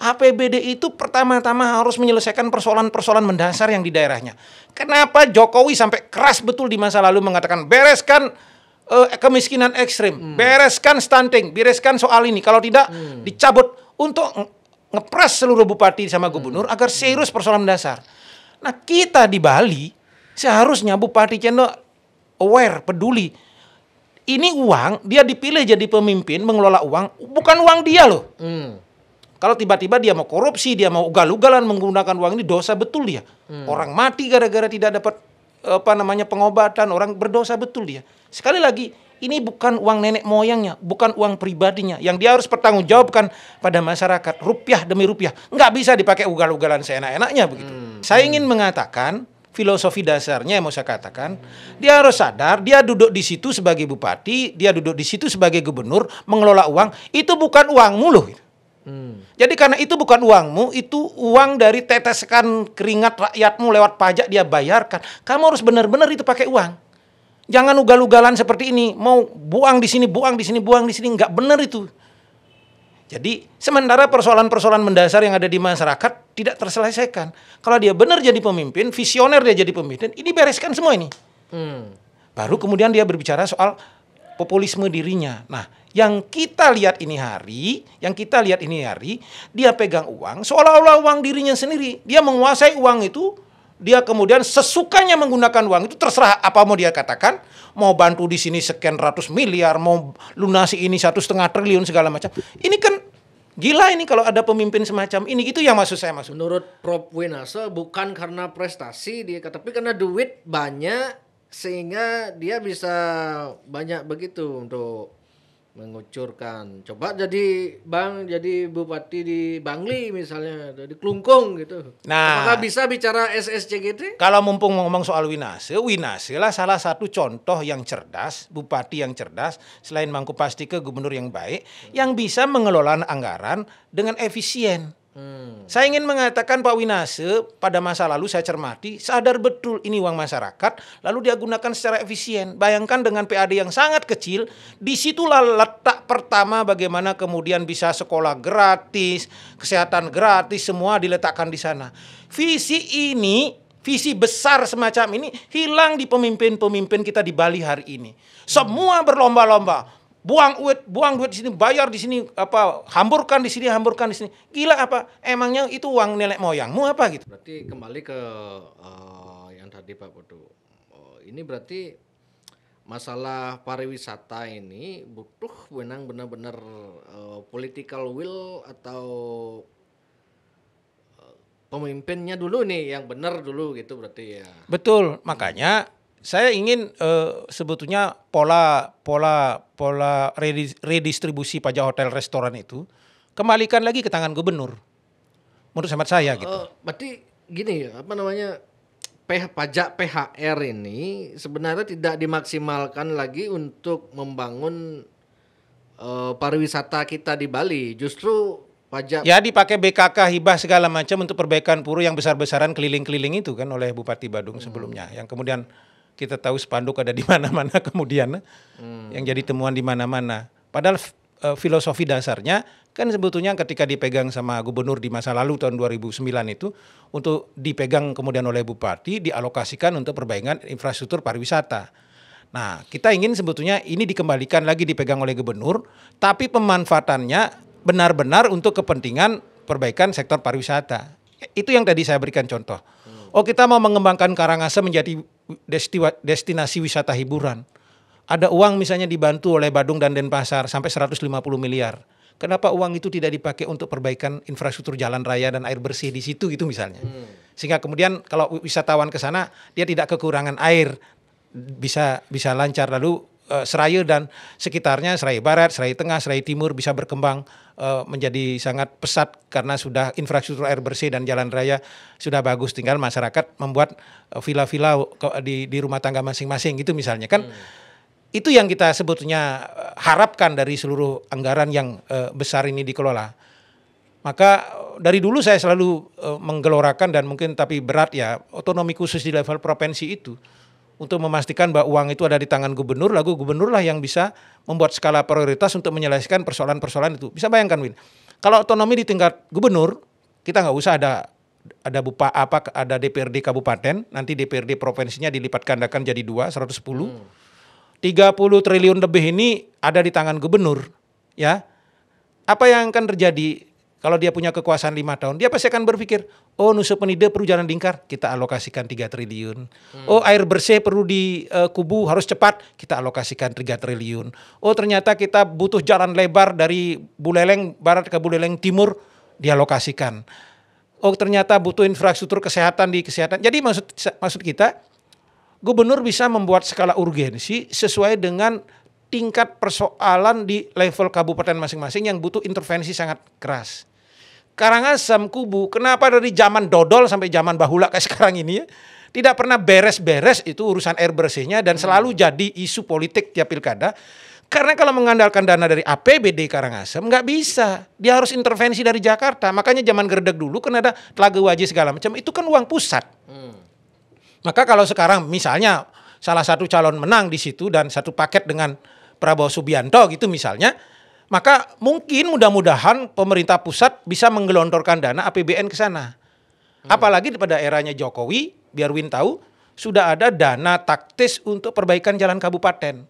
APBD itu pertama-tama harus menyelesaikan persoalan-persoalan mendasar yang di daerahnya. Kenapa Jokowi sampai keras betul di masa lalu mengatakan bereskan uh, kemiskinan ekstrim, hmm. bereskan stunting, bereskan soal ini. Kalau tidak hmm. dicabut untuk ngepres seluruh bupati sama hmm. gubernur hmm. agar serius persoalan mendasar. Nah kita di Bali seharusnya bupati cendo aware peduli ini uang dia dipilih jadi pemimpin mengelola uang bukan uang dia loh. Hmm. Kalau tiba-tiba dia mau korupsi, dia mau ugal-ugalan menggunakan uang ini dosa betul dia. Hmm. Orang mati gara-gara tidak dapat apa namanya pengobatan, orang berdosa betul dia. Sekali lagi, ini bukan uang nenek moyangnya, bukan uang pribadinya yang dia harus pertanggungjawabkan pada masyarakat rupiah demi rupiah. Nggak bisa dipakai ugal-ugalan seenak-enaknya begitu. Hmm. Saya ingin mengatakan filosofi dasarnya yang mau saya katakan, dia harus sadar dia duduk di situ sebagai bupati, dia duduk di situ sebagai gubernur mengelola uang itu bukan uangmu loh. Hmm. Jadi karena itu bukan uangmu, itu uang dari teteskan keringat rakyatmu lewat pajak dia bayarkan. Kamu harus benar-benar itu pakai uang. Jangan ugal-ugalan seperti ini, mau buang di sini, buang di sini, buang di sini, nggak benar itu. Jadi sementara persoalan-persoalan mendasar yang ada di masyarakat tidak terselesaikan. Kalau dia benar jadi pemimpin, visioner dia jadi pemimpin, ini bereskan semua ini. Hmm. Baru kemudian dia berbicara soal populisme dirinya. Nah, yang kita lihat ini hari, yang kita lihat ini hari, dia pegang uang seolah-olah uang dirinya sendiri. Dia menguasai uang itu dia kemudian sesukanya menggunakan uang itu terserah apa mau dia katakan mau bantu di sini sekian ratus miliar mau lunasi ini satu setengah triliun segala macam ini kan gila ini kalau ada pemimpin semacam ini itu ya maksud saya maksud menurut Prof Winase bukan karena prestasi dia tapi karena duit banyak sehingga dia bisa banyak begitu untuk mengucurkan. Coba jadi bang, jadi bupati di Bangli misalnya, di Klungkung gitu. Nah, apakah bisa bicara SSCGT? Kalau mumpung ngomong soal Winase, Winase lah salah satu contoh yang cerdas, bupati yang cerdas, selain Mangku pasti ke gubernur yang baik, hmm. yang bisa mengelola anggaran dengan efisien. Hmm. Saya ingin mengatakan Pak Winase pada masa lalu saya cermati sadar betul ini uang masyarakat lalu dia gunakan secara efisien. Bayangkan dengan PAD yang sangat kecil, disitulah letak pertama bagaimana kemudian bisa sekolah gratis, kesehatan gratis semua diletakkan di sana. Visi ini visi besar semacam ini hilang di pemimpin-pemimpin kita di Bali hari ini. Semua berlomba-lomba buang duit, buang duit di sini, bayar di sini, apa hamburkan di sini, hamburkan di sini. Gila apa? Emangnya itu uang nenek moyangmu apa gitu? Berarti kembali ke uh, yang tadi Pak Bodo. Uh, ini berarti masalah pariwisata ini butuh benang benar-benar uh, political will atau eh, pemimpinnya dulu nih yang benar dulu gitu berarti ya. Betul, makanya saya ingin uh, sebetulnya pola pola pola redistribusi pajak hotel restoran itu kembalikan lagi ke tangan gubernur. Menurut hemat saya gitu. Uh, berarti gini ya, apa namanya? PH, pajak PHR ini sebenarnya tidak dimaksimalkan lagi untuk membangun uh, pariwisata kita di Bali. Justru pajak Ya dipakai BKK hibah segala macam untuk perbaikan puru yang besar-besaran keliling-keliling itu kan oleh Bupati Badung hmm. sebelumnya yang kemudian kita tahu spanduk ada di mana-mana kemudian hmm. yang jadi temuan di mana-mana. Padahal uh, filosofi dasarnya kan sebetulnya ketika dipegang sama gubernur di masa lalu tahun 2009 itu untuk dipegang kemudian oleh bupati dialokasikan untuk perbaikan infrastruktur pariwisata. Nah, kita ingin sebetulnya ini dikembalikan lagi dipegang oleh gubernur, tapi pemanfaatannya benar-benar untuk kepentingan perbaikan sektor pariwisata. Itu yang tadi saya berikan contoh. Oh kita mau mengembangkan Karangasem menjadi destinasi wisata hiburan. Ada uang misalnya dibantu oleh Badung dan Denpasar sampai 150 miliar. Kenapa uang itu tidak dipakai untuk perbaikan infrastruktur jalan raya dan air bersih di situ gitu misalnya. Hmm. Sehingga kemudian kalau wisatawan ke sana dia tidak kekurangan air bisa bisa lancar lalu uh, Seraya dan sekitarnya Seraya Barat, Seraya Tengah, Seraya Timur bisa berkembang Eh, menjadi sangat pesat karena sudah infrastruktur air bersih dan jalan raya sudah bagus tinggal masyarakat membuat eh, villa-villa di di rumah tangga masing-masing gitu misalnya kan hmm itu yang kita sebetulnya eh, harapkan dari seluruh anggaran yang besar ini dikelola. Maka dari dulu saya selalu menggelorakan dan mungkin tapi berat ya otonomi khusus di level provinsi itu untuk memastikan bahwa uang itu ada di tangan gubernur, lalu gubernurlah yang bisa membuat skala prioritas untuk menyelesaikan persoalan-persoalan itu. Bisa bayangkan Win, kalau otonomi di tingkat gubernur, kita nggak usah ada ada bupa apa ada DPRD kabupaten, nanti DPRD provinsinya dilipat gandakan jadi dua, 110. Hmm. 30 triliun lebih ini ada di tangan gubernur, ya. Apa yang akan terjadi kalau dia punya kekuasaan lima tahun, dia pasti akan berpikir, oh Nusa Penida perlu jalan lingkar, kita alokasikan 3 triliun. Hmm. Oh air bersih perlu di uh, kubu harus cepat, kita alokasikan 3 triliun. Oh ternyata kita butuh jalan lebar dari Buleleng Barat ke Buleleng Timur, dialokasikan. Oh ternyata butuh infrastruktur kesehatan di kesehatan. Jadi maksud maksud kita, gubernur bisa membuat skala urgensi sesuai dengan tingkat persoalan di level kabupaten masing-masing yang butuh intervensi sangat keras. Karangasem, kan Kubu, kenapa dari zaman dodol sampai zaman bahula kayak sekarang ini ya, tidak pernah beres-beres itu urusan air bersihnya dan hmm. selalu jadi isu politik tiap pilkada. Karena kalau mengandalkan dana dari APBD Karangasem nggak bisa. Dia harus intervensi dari Jakarta. Makanya zaman gerdek dulu kan ada telaga wajib segala macam. Itu kan uang pusat. Hmm. Maka kalau sekarang misalnya salah satu calon menang di situ dan satu paket dengan Prabowo Subianto gitu misalnya maka mungkin mudah-mudahan pemerintah pusat bisa menggelontorkan dana APBN ke sana. Hmm. Apalagi pada eranya Jokowi, biar Win tahu, sudah ada dana taktis untuk perbaikan jalan kabupaten.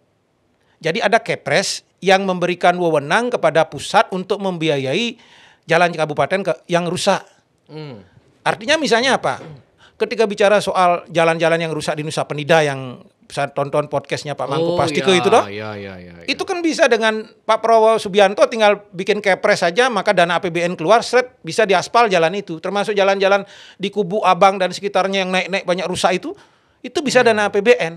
Jadi ada Kepres yang memberikan wewenang kepada pusat untuk membiayai jalan kabupaten yang rusak. Hmm. Artinya misalnya apa? Hmm ketika bicara soal jalan-jalan yang rusak di Nusa Penida yang saya tonton podcastnya Pak Mangku oh, ke ya, itu dong. Ya, ya, ya, ya. Itu kan bisa dengan Pak Prabowo Subianto tinggal bikin kepres saja maka dana APBN keluar seret bisa diaspal jalan itu termasuk jalan-jalan di Kubu Abang dan sekitarnya yang naik-naik banyak rusak itu itu bisa hmm. dana APBN.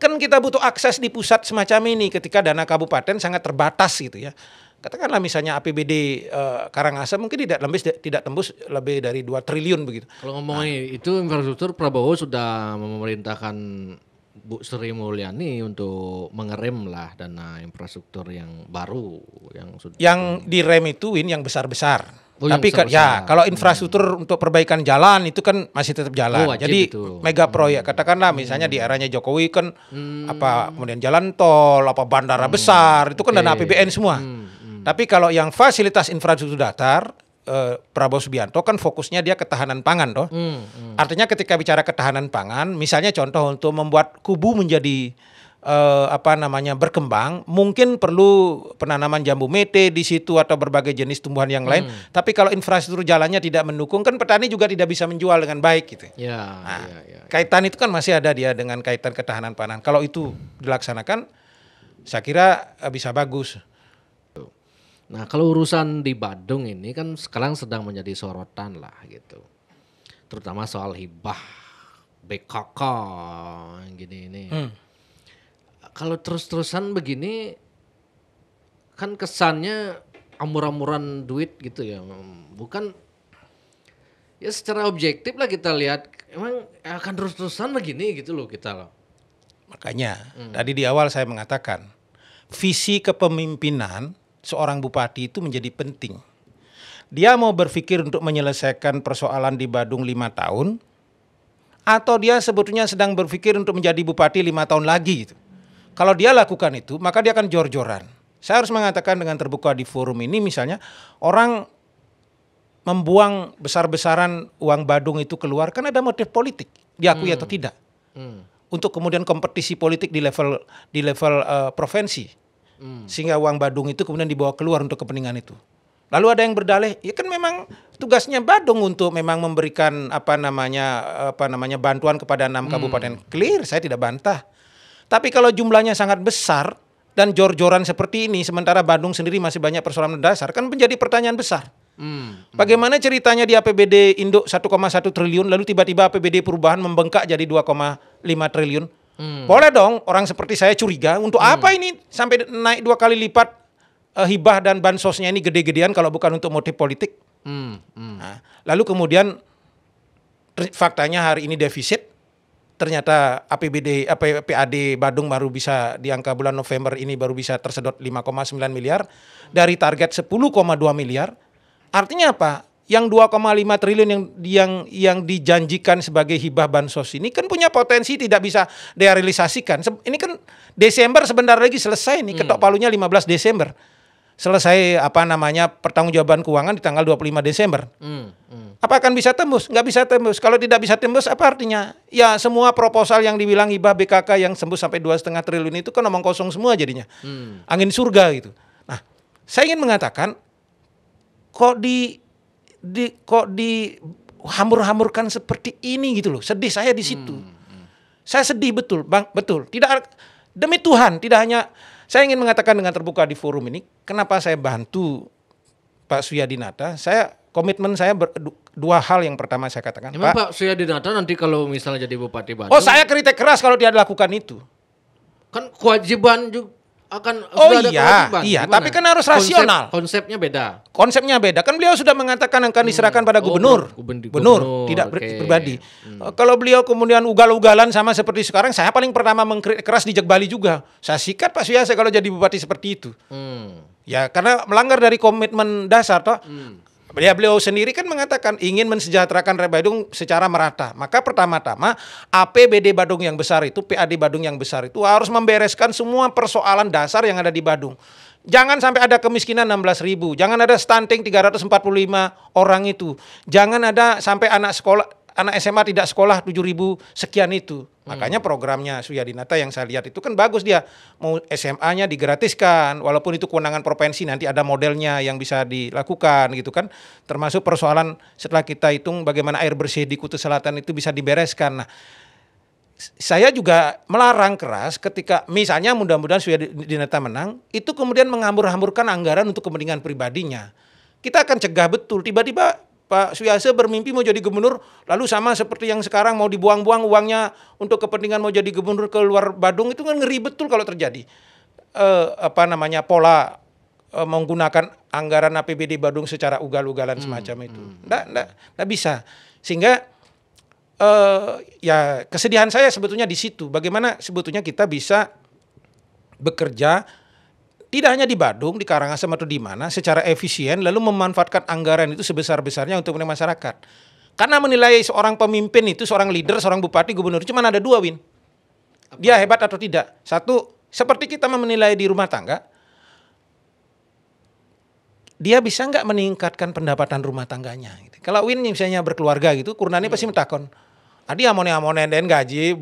Kan kita butuh akses di pusat semacam ini ketika dana kabupaten sangat terbatas gitu ya katakanlah misalnya APBD uh, eh, Karangasem mungkin tidak lembis tidak tembus lebih dari 2 triliun begitu. Kalau ngomongin nah. itu infrastruktur Prabowo sudah memerintahkan Bu Sri Mulyani untuk mengerem lah dana infrastruktur yang baru yang sudah yang direm itu win yang besar-besar. Oh, Tapi besar -besar. ya kalau hmm. infrastruktur hmm. untuk perbaikan jalan itu kan masih tetap jalan. Oh, Jadi itu. mega hmm. proyek katakanlah misalnya hmm. di eranya Jokowi kan hmm. apa kemudian jalan tol, apa bandara hmm. besar itu kan okay. dana APBN semua. Hmm. Hmm. Tapi kalau yang fasilitas infrastruktur datar eh, Prabowo Subianto kan fokusnya dia ketahanan pangan toh. Hmm, hmm. Artinya ketika bicara ketahanan pangan, misalnya contoh untuk membuat kubu menjadi eh, apa namanya berkembang, mungkin perlu penanaman jambu mete di situ atau berbagai jenis tumbuhan yang lain. Hmm. Tapi kalau infrastruktur jalannya tidak mendukung, kan petani juga tidak bisa menjual dengan baik gitu. Ya, ya nah, ya, ya, ya. Kaitan itu kan masih ada dia dengan kaitan ketahanan pangan. Kalau itu dilaksanakan, saya kira eh, bisa bagus. Nah kalau urusan di Badung ini kan sekarang sedang menjadi sorotan lah gitu. Terutama soal hibah BKK gini ini. Hmm. Kalau terus-terusan begini kan kesannya amur-amuran duit gitu ya. Bukan ya secara objektif lah kita lihat emang akan terus-terusan begini gitu loh kita loh. Makanya hmm. tadi di awal saya mengatakan visi kepemimpinan seorang bupati itu menjadi penting. Dia mau berpikir untuk menyelesaikan persoalan di Badung lima tahun, atau dia sebetulnya sedang berpikir untuk menjadi bupati lima tahun lagi. Gitu. Kalau dia lakukan itu, maka dia akan jor-joran. Saya harus mengatakan dengan terbuka di forum ini, misalnya orang membuang besar-besaran uang Badung itu keluar karena ada motif politik, diakui hmm. atau tidak. Hmm. Untuk kemudian kompetisi politik di level di level uh, provinsi Hmm. Sehingga uang Badung itu kemudian dibawa keluar untuk kepentingan itu. Lalu ada yang berdalih, ya kan memang tugasnya Badung untuk memang memberikan apa namanya apa namanya bantuan kepada enam hmm. kabupaten. Clear, saya tidak bantah. Tapi kalau jumlahnya sangat besar dan jor-joran seperti ini, sementara Badung sendiri masih banyak persoalan dasar kan menjadi pertanyaan besar. hmm. Bagaimana ceritanya di APBD Induk 1,1 triliun lalu tiba-tiba APBD perubahan membengkak jadi 2,5 triliun? Hmm. Boleh dong orang seperti saya curiga untuk hmm. apa ini sampai naik dua kali lipat uh, hibah dan bansosnya ini gede-gedean kalau bukan untuk motif politik. Hmm. Hmm. Nah, lalu kemudian faktanya hari ini defisit ternyata APBD AP, PAD Badung baru bisa di angka bulan November ini baru bisa tersedot 5,9 miliar dari target 10,2 miliar. Artinya apa? yang 2,5 triliun yang yang yang dijanjikan sebagai hibah bansos ini kan punya potensi tidak bisa direalisasikan. Ini kan Desember sebentar lagi selesai nih ketok hmm. palunya 15 Desember. Selesai apa namanya pertanggungjawaban keuangan di tanggal 25 Desember. Hmm, hmm. Apa akan bisa tembus? Nggak bisa tembus. Kalau tidak bisa tembus apa artinya? Ya semua proposal yang dibilang hibah BKK yang sembuh sampai dua setengah triliun itu kan omong kosong semua jadinya. Hmm. Angin surga gitu. Nah, saya ingin mengatakan kok di di kok di hamur-hamurkan seperti ini gitu loh. Sedih saya di situ. Hmm, hmm. Saya sedih betul, Bang, betul. Tidak demi Tuhan, tidak hanya saya ingin mengatakan dengan terbuka di forum ini, kenapa saya bantu Pak Suyadinata? Saya komitmen saya ber, dua hal yang pertama saya katakan. Memang Pak, Pak Suyadinata nanti kalau misalnya jadi Bupati Bandung. Oh, saya kritik keras kalau dia lakukan itu. Kan kewajiban juga akan oh iya iya Gimana? tapi kan harus Konsep, rasional konsepnya beda konsepnya beda kan beliau sudah mengatakan akan hmm. diserahkan hmm. pada oh, gubernur oh, gubernur, gubernur tidak okay. pribadi hmm. Eh, kalau beliau kemudian ugal-ugalan sama seperti sekarang saya paling pertama mengkritik keras di Bali juga saya sikat Pak Suyasa kalau jadi bupati seperti itu hmm. ya karena melanggar dari komitmen dasar toh hmm. Ya beliau sendiri kan mengatakan ingin mensejahterakan rakyat Badung secara merata. Maka pertama-tama APBD Badung yang besar itu, PAD Badung yang besar itu harus membereskan semua persoalan dasar yang ada di Badung. Jangan sampai ada kemiskinan 16 ribu. Jangan ada stunting 345 orang itu. Jangan ada sampai anak sekolah anak SMA tidak sekolah 7 ribu sekian itu. Makanya hmm. programnya Suyadinata yang saya lihat itu kan bagus dia mau SMA-nya digratiskan walaupun itu kewenangan provinsi nanti ada modelnya yang bisa dilakukan gitu kan. Termasuk persoalan setelah kita hitung bagaimana air bersih di Kutu Selatan itu bisa dibereskan. Nah, saya juga melarang keras ketika misalnya mudah-mudahan Suyadinata menang itu kemudian menghambur-hamburkan anggaran untuk kepentingan pribadinya. Kita akan cegah betul tiba-tiba Pak Suyase bermimpi mau jadi gubernur, lalu sama seperti yang sekarang mau dibuang-buang uangnya untuk kepentingan mau jadi gubernur ke luar Badung itu kan ngeri betul kalau terjadi. Eh, apa namanya pola eh, menggunakan anggaran APBD Badung secara ugal-ugalan hmm, semacam hmm, itu. Enggak hmm. enggak bisa. Sehingga eh, ya kesedihan saya sebetulnya di situ bagaimana sebetulnya kita bisa bekerja tidak hanya di Badung, di Karangasem atau di mana, secara efisien lalu memanfaatkan anggaran itu sebesar-besarnya untuk menemani masyarakat. Karena menilai seorang pemimpin itu, seorang leader, seorang bupati, gubernur, cuma ada dua win. Dia hebat atau tidak. Satu, seperti kita menilai di rumah tangga, dia bisa nggak meningkatkan pendapatan rumah tangganya. Gitu. Kalau Win misalnya berkeluarga gitu, kurnani hmm. pasti iya. mentakon. Adi amone amone dan gaji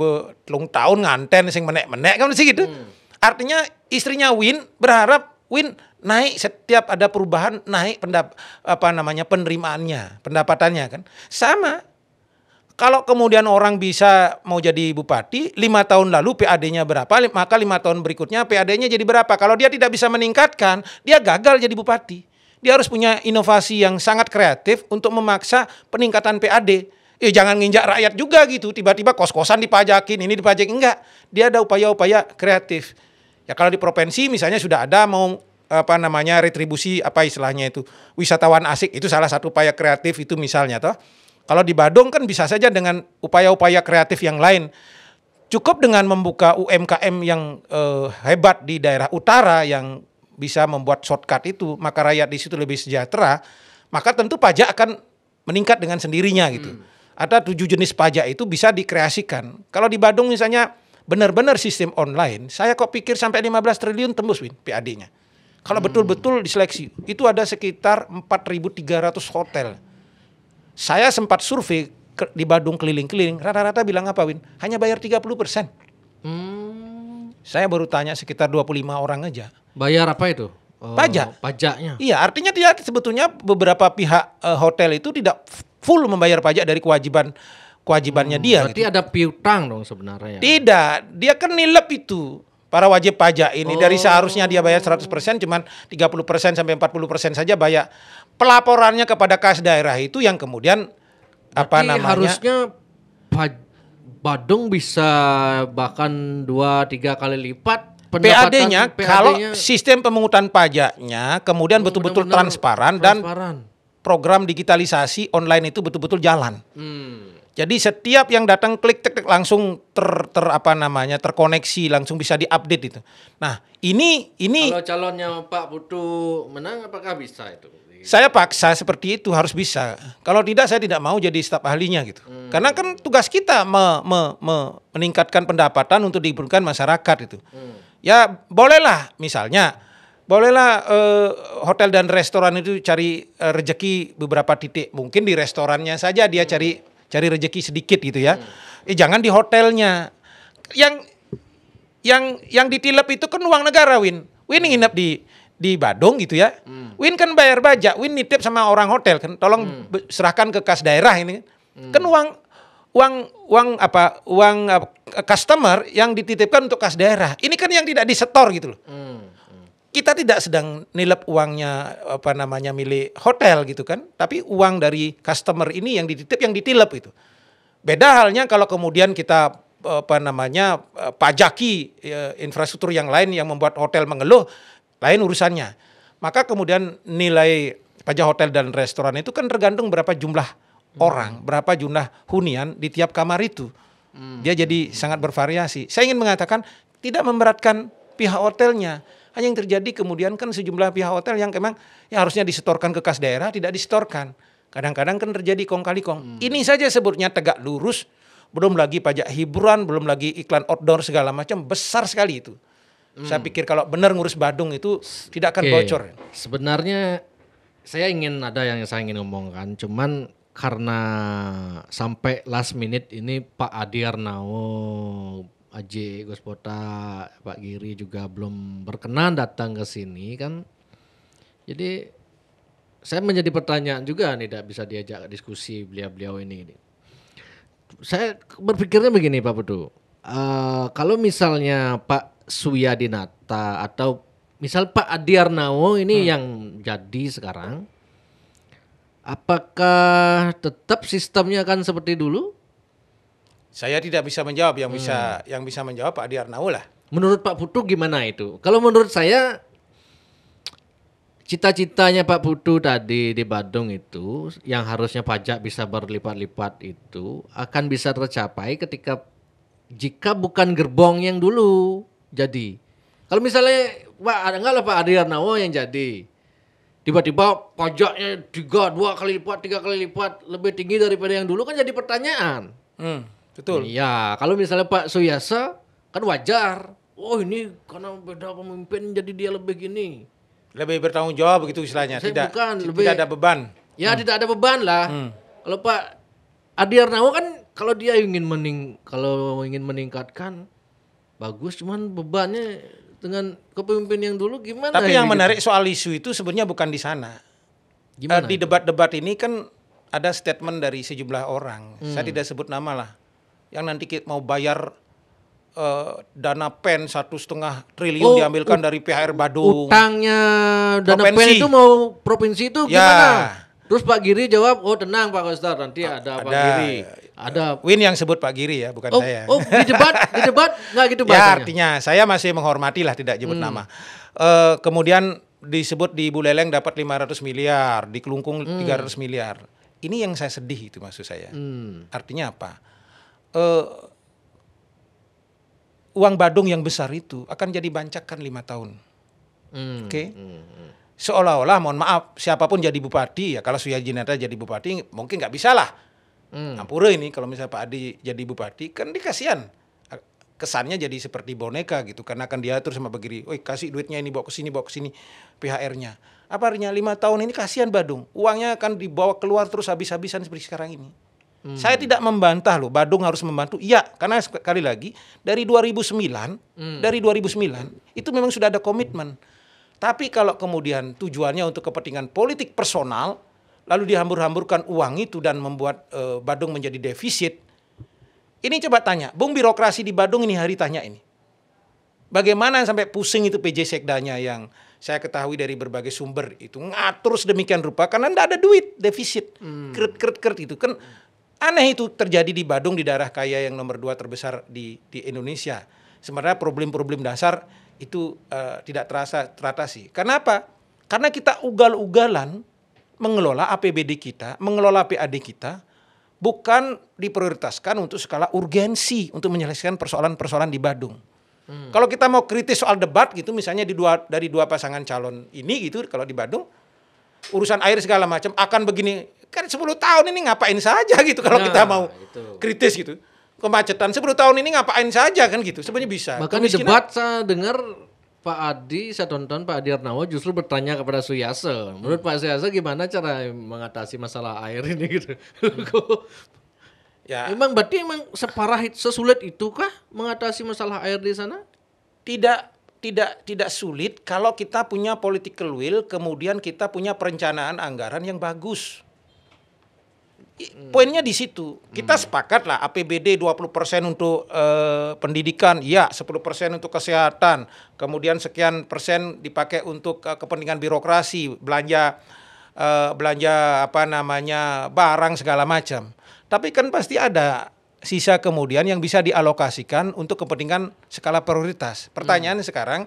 belum tahun nganten sing menek menek kan sih gitu. Hmm. Artinya istrinya Win berharap Win naik setiap ada perubahan naik pendap apa namanya penerimaannya, pendapatannya kan. Sama. Kalau kemudian orang bisa mau jadi bupati, lima tahun lalu PAD-nya berapa, maka lima tahun berikutnya PAD-nya jadi berapa. Kalau dia tidak bisa meningkatkan, dia gagal jadi bupati. Dia harus punya inovasi yang sangat kreatif untuk memaksa peningkatan PAD. Ya eh, jangan nginjak rakyat juga gitu, tiba-tiba kos-kosan dipajakin, ini dipajakin enggak. Dia ada upaya-upaya kreatif. Ya kalau di provinsi misalnya sudah ada mau apa namanya retribusi apa istilahnya itu wisatawan asik itu salah satu upaya kreatif itu misalnya toh. Kalau di Badung kan bisa saja dengan upaya-upaya kreatif yang lain. Cukup dengan membuka UMKM yang eh, hebat di daerah utara yang bisa membuat shortcut itu, maka rakyat di situ lebih sejahtera, maka tentu pajak akan meningkat dengan sendirinya gitu. Hmm. Ada tujuh jenis pajak itu bisa dikreasikan. Kalau di Badung misalnya benar-benar sistem online, saya kok pikir sampai 15 triliun tembus Win PAD-nya. Kalau hmm. betul-betul diseleksi, itu ada sekitar 4.300 hotel. Saya sempat survei ke, di Badung keliling-keliling, rata-rata bilang apa Win? Hanya bayar 30 persen. Hmm. Saya baru tanya sekitar 25 orang aja. Bayar apa itu? Oh, pajak. Pajaknya. Iya, artinya dia sebetulnya beberapa pihak uh, hotel itu tidak full membayar pajak dari kewajiban kewajibannya hmm, dia. Berarti gitu. ada piutang dong sebenarnya. Tidak, dia kan nilep itu para wajib pajak ini oh. dari seharusnya dia bayar 100% cuman 30% sampai 40% saja bayar. Pelaporannya kepada kas daerah itu yang kemudian Berarti apa namanya? harusnya Badung bisa bahkan dua tiga kali lipat PAD-nya PAD kalau sistem pemungutan pajaknya kemudian oh, betul-betul transparan, transparan dan program digitalisasi online itu betul-betul jalan. Hmm. Jadi setiap yang datang klik tek, tek langsung ter, ter apa namanya terkoneksi langsung bisa diupdate itu. Nah ini ini kalau calonnya Pak Putu menang apakah bisa itu? Saya paksa seperti itu harus bisa. Kalau tidak saya tidak mau jadi staf ahlinya gitu. Hmm. Karena kan tugas kita me, me, me, meningkatkan pendapatan untuk diberikan masyarakat itu. Hmm. Ya bolehlah misalnya bolehlah eh, hotel dan restoran itu cari eh, rejeki beberapa titik. Mungkin di restorannya saja dia hmm. cari cari rejeki sedikit gitu ya. Hmm. Eh jangan di hotelnya. Yang yang yang ditilap itu kan uang negara, Win. Win hmm. nginep di di Badung gitu ya. Hmm. Win kan bayar pajak, Win nitip sama orang hotel kan, tolong hmm. serahkan ke kas daerah ini. Hmm. Kan uang uang uang apa uang uh, customer yang dititipkan untuk kas daerah. Ini kan yang tidak disetor gitu loh. Hmm kita tidak sedang nilep uangnya apa namanya milik hotel gitu kan, tapi uang dari customer ini yang dititip yang ditilep itu. Beda halnya kalau kemudian kita apa namanya pajaki ya, infrastruktur yang lain yang membuat hotel mengeluh, lain urusannya. Maka kemudian nilai pajak hotel dan restoran itu kan tergantung berapa jumlah hmm. orang, berapa jumlah hunian di tiap kamar itu. Hmm. Dia jadi sangat bervariasi. Saya ingin mengatakan tidak memberatkan pihak hotelnya hanya yang terjadi kemudian kan sejumlah pihak hotel yang memang ya harusnya disetorkan ke kas daerah tidak disetorkan. Kadang-kadang kan terjadi kong kali kong. Hmm. Ini saja sebutnya tegak lurus, belum lagi pajak hiburan, belum lagi iklan outdoor segala macam besar sekali itu. Hmm. Saya pikir kalau benar ngurus Badung itu tidak akan okay. bocor. Sebenarnya saya ingin ada yang saya ingin ngomongkan, cuman karena sampai last minute ini Pak Adi Arnau Aji Gospota, Pak Giri juga belum berkenan datang ke sini kan. Jadi saya menjadi pertanyaan juga nih tidak bisa diajak diskusi beliau-beliau ini. Saya berpikirnya begini Pak Putu, uh, kalau misalnya Pak Suyadinata atau misal Pak Adi Arnawo ini hmm. yang jadi sekarang, apakah tetap sistemnya akan seperti dulu? Saya tidak bisa menjawab yang bisa hmm. yang bisa menjawab Pak Adi Arnau lah. Menurut Pak Putu gimana itu? Kalau menurut saya cita-citanya Pak Putu tadi di Badung itu yang harusnya pajak bisa berlipat-lipat itu akan bisa tercapai ketika jika bukan gerbong yang dulu jadi. Kalau misalnya Pak ada enggak lah Pak Adi Arnawo yang jadi. Tiba-tiba pajaknya tiga, dua kali lipat, tiga kali lipat lebih tinggi daripada yang dulu kan jadi pertanyaan. Hmm. Betul. Iya, kalau misalnya Pak Suyasa kan wajar. Oh ini karena beda pemimpin jadi dia lebih gini. Lebih bertanggung jawab begitu istilahnya. Saya tidak, bukan, tidak lebih, ada beban. Ya hmm. tidak ada beban lah. Hmm. Kalau Pak Adi Arnawo kan kalau dia ingin mening kalau ingin meningkatkan bagus cuman bebannya dengan kepemimpin yang dulu gimana? Tapi yang gitu? menarik soal isu itu sebenarnya bukan di sana. Gimana? Eh, di debat-debat ini kan ada statement dari sejumlah orang. Hmm. Saya tidak sebut nama lah yang nanti kita mau bayar uh, dana pen satu setengah triliun oh, diambilkan dari PHR Badung. Utangnya dana provinsi. pen itu mau provinsi itu ya. Terus Pak Giri jawab, oh tenang Pak Kostar, nanti A ah, ada, ada Pak Giri. Ada. Ah, Win yang sebut Pak Giri ya, bukan oh, saya. Oh, di debat, di debat nggak gitu ya, bahasanya? Ya artinya, saya masih menghormati lah tidak jemput hmm. nama. Uh, kemudian disebut di Buleleng dapat 500 miliar, di Kelungkung hmm. 300 miliar. Ini yang saya sedih itu maksud saya. Hmm. Artinya apa? uh, uang Badung yang besar itu akan jadi bancakan lima tahun. Hmm. Oke. Okay? Hmm, hmm. Seolah-olah mohon maaf siapapun jadi bupati ya kalau Suyajinata jadi bupati mungkin nggak bisa lah. Hmm. Ampura ini kalau misalnya Pak Adi jadi bupati kan dikasihan kesannya jadi seperti boneka gitu karena akan diatur sama begiri. Oi kasih duitnya ini bawa ke sini bawa ke sini PHR-nya. Apa artinya lima tahun ini kasihan Badung uangnya akan dibawa keluar terus habis-habisan seperti sekarang ini. Hmm. Saya tidak membantah loh, Badung harus membantu. Iya, karena sekali lagi dari 2009, hmm. dari 2009 itu memang sudah ada komitmen. Tapi kalau kemudian tujuannya untuk kepentingan politik personal, lalu dihambur-hamburkan uang itu dan membuat uh, Badung menjadi defisit. Ini coba tanya, Bung birokrasi di Badung ini hari tanya ini. Bagaimana sampai pusing itu PJ Sekdanya yang saya ketahui dari berbagai sumber itu ngatur sedemikian rupa karena tidak ada duit defisit hmm. keret keret itu kan Aneh itu terjadi di Badung di daerah kaya yang nomor dua terbesar di di Indonesia. Sebenarnya problem-problem dasar itu uh, tidak terasa teratasi. Kenapa? Karena kita ugal-ugalan mengelola APBD kita, mengelola PAD kita bukan diprioritaskan untuk skala urgensi untuk menyelesaikan persoalan-persoalan di Badung. Hmm. Kalau kita mau kritis soal debat gitu misalnya di dua dari dua pasangan calon ini gitu kalau di Badung urusan air segala macam akan begini kan 10 tahun ini ngapain saja gitu kalau nah, kita mau itu. kritis gitu kemacetan 10 tahun ini ngapain saja kan gitu sebenarnya bisa bahkan di debat saya dengar Pak Adi saya tonton Pak Adi Arnawa justru bertanya kepada Suyase menurut Pak Suyase gimana cara mengatasi masalah air ini gitu ya emang berarti emang separah sesulit itu kah mengatasi masalah air di sana tidak tidak tidak sulit kalau kita punya political will kemudian kita punya perencanaan anggaran yang bagus hmm. poinnya di situ. Kita hmm. sepakat lah APBD 20% untuk uh, pendidikan, ya 10% untuk kesehatan, kemudian sekian persen dipakai untuk uh, kepentingan birokrasi, belanja uh, belanja apa namanya barang segala macam. Tapi kan pasti ada sisa kemudian yang bisa dialokasikan untuk kepentingan skala prioritas. Pertanyaan hmm. sekarang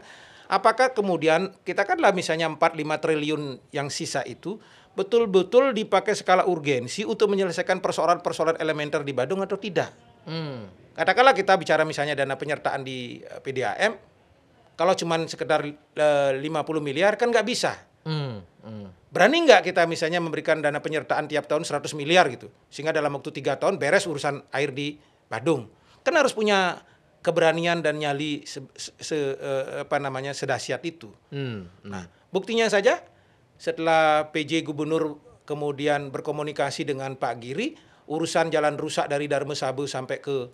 apakah kemudian kita kan lah misalnya 4-5 triliun yang sisa itu betul-betul dipakai skala urgensi untuk menyelesaikan persoalan-persoalan elementer di Badung atau tidak? Hmm. Katakanlah kita bicara misalnya dana penyertaan di eh, PDAM, kalau cuma sekedar eh, lima 50 miliar kan nggak bisa. Hmm. Hmm. Berani nggak kita misalnya memberikan dana penyertaan tiap tahun 100 miliar gitu, sehingga dalam waktu tiga tahun beres urusan air di Badung. Kan harus punya keberanian dan nyali se, se, se eh, apa namanya sedahsyat itu. Hmm. hmm. Nah, buktinya saja setelah PJ Gubernur kemudian berkomunikasi dengan Pak Giri, urusan jalan rusak dari Dharma Sabu sampai ke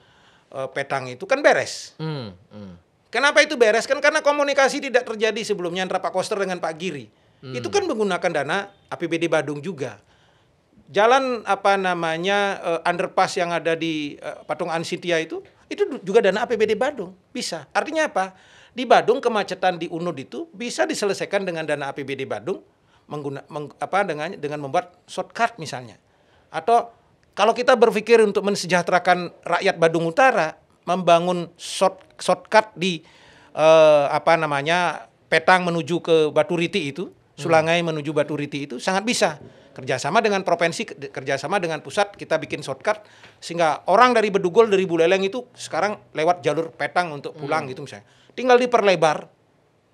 uh, Petang itu kan beres. Hmm. Hmm. Kenapa itu beres? Kan karena komunikasi tidak terjadi sebelumnya antara Pak Koster dengan Pak Giri. Hmm. Itu kan menggunakan dana APBD Badung juga. Jalan apa namanya uh, underpass yang ada di uh, Patung Ansitia itu itu juga dana APBD Badung, bisa. Artinya apa? Di Badung kemacetan di Unud itu bisa diselesaikan dengan dana APBD Badung mengguna, meng, apa dengan dengan membuat shortcut misalnya. Atau kalau kita berpikir untuk mensejahterakan rakyat Badung Utara, membangun short shortcut di eh, apa namanya Petang menuju ke Batu Riti itu, Sulangai hmm. menuju Riti itu sangat bisa kerjasama dengan provinsi kerjasama dengan pusat kita bikin shortcut sehingga orang dari Bedugul dari Buleleng itu sekarang lewat jalur petang untuk hmm. pulang hmm. gitu misalnya tinggal diperlebar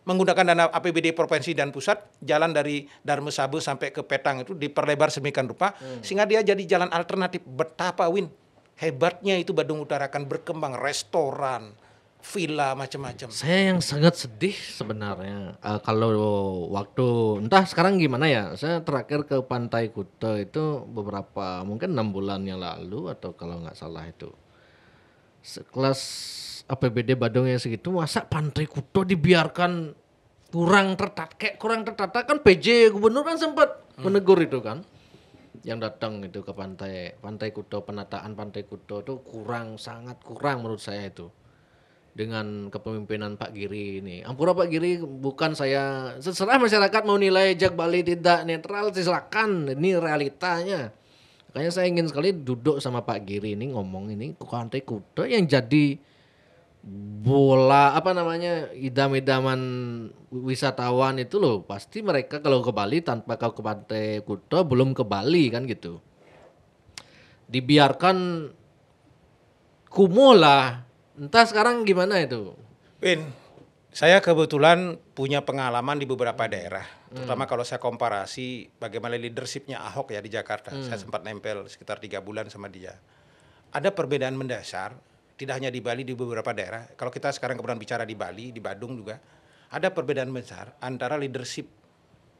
menggunakan dana APBD provinsi dan pusat jalan dari Darmesabu sampai ke Petang itu diperlebar semikian rupa hmm. sehingga dia jadi jalan alternatif betapa win hebatnya itu Badung Utara akan berkembang restoran villa macam-macam. Saya yang sangat sedih sebenarnya uh, kalau waktu entah sekarang gimana ya. Saya terakhir ke Pantai Kuta itu beberapa mungkin enam bulan yang lalu atau kalau nggak salah itu sekelas APBD Badung yang segitu masa Pantai Kuta dibiarkan kurang tertata kayak kurang tertata kan PJ gubernur kan sempat hmm. menegur itu kan yang datang itu ke pantai pantai kuto penataan pantai kuto itu kurang sangat kurang menurut saya itu dengan kepemimpinan Pak Giri ini. Ampura Pak Giri bukan saya seserah masyarakat mau nilai Jack Bali tidak netral silakan ini realitanya. Makanya saya ingin sekali duduk sama Pak Giri ini ngomong ini kuantai kuda yang jadi bola apa namanya idam-idaman wisatawan itu loh pasti mereka kalau ke Bali tanpa kau ke pantai Kuto belum ke Bali kan gitu dibiarkan kumulah Entah sekarang gimana itu. Win, saya kebetulan punya pengalaman di beberapa daerah. Hmm. Terutama kalau saya komparasi bagaimana leadershipnya Ahok ya di Jakarta. Hmm. Saya sempat nempel sekitar tiga bulan sama dia. Ada perbedaan mendasar, tidak hanya di Bali, di beberapa daerah. Kalau kita sekarang kemudian bicara di Bali, di Badung juga. Ada perbedaan besar antara leadership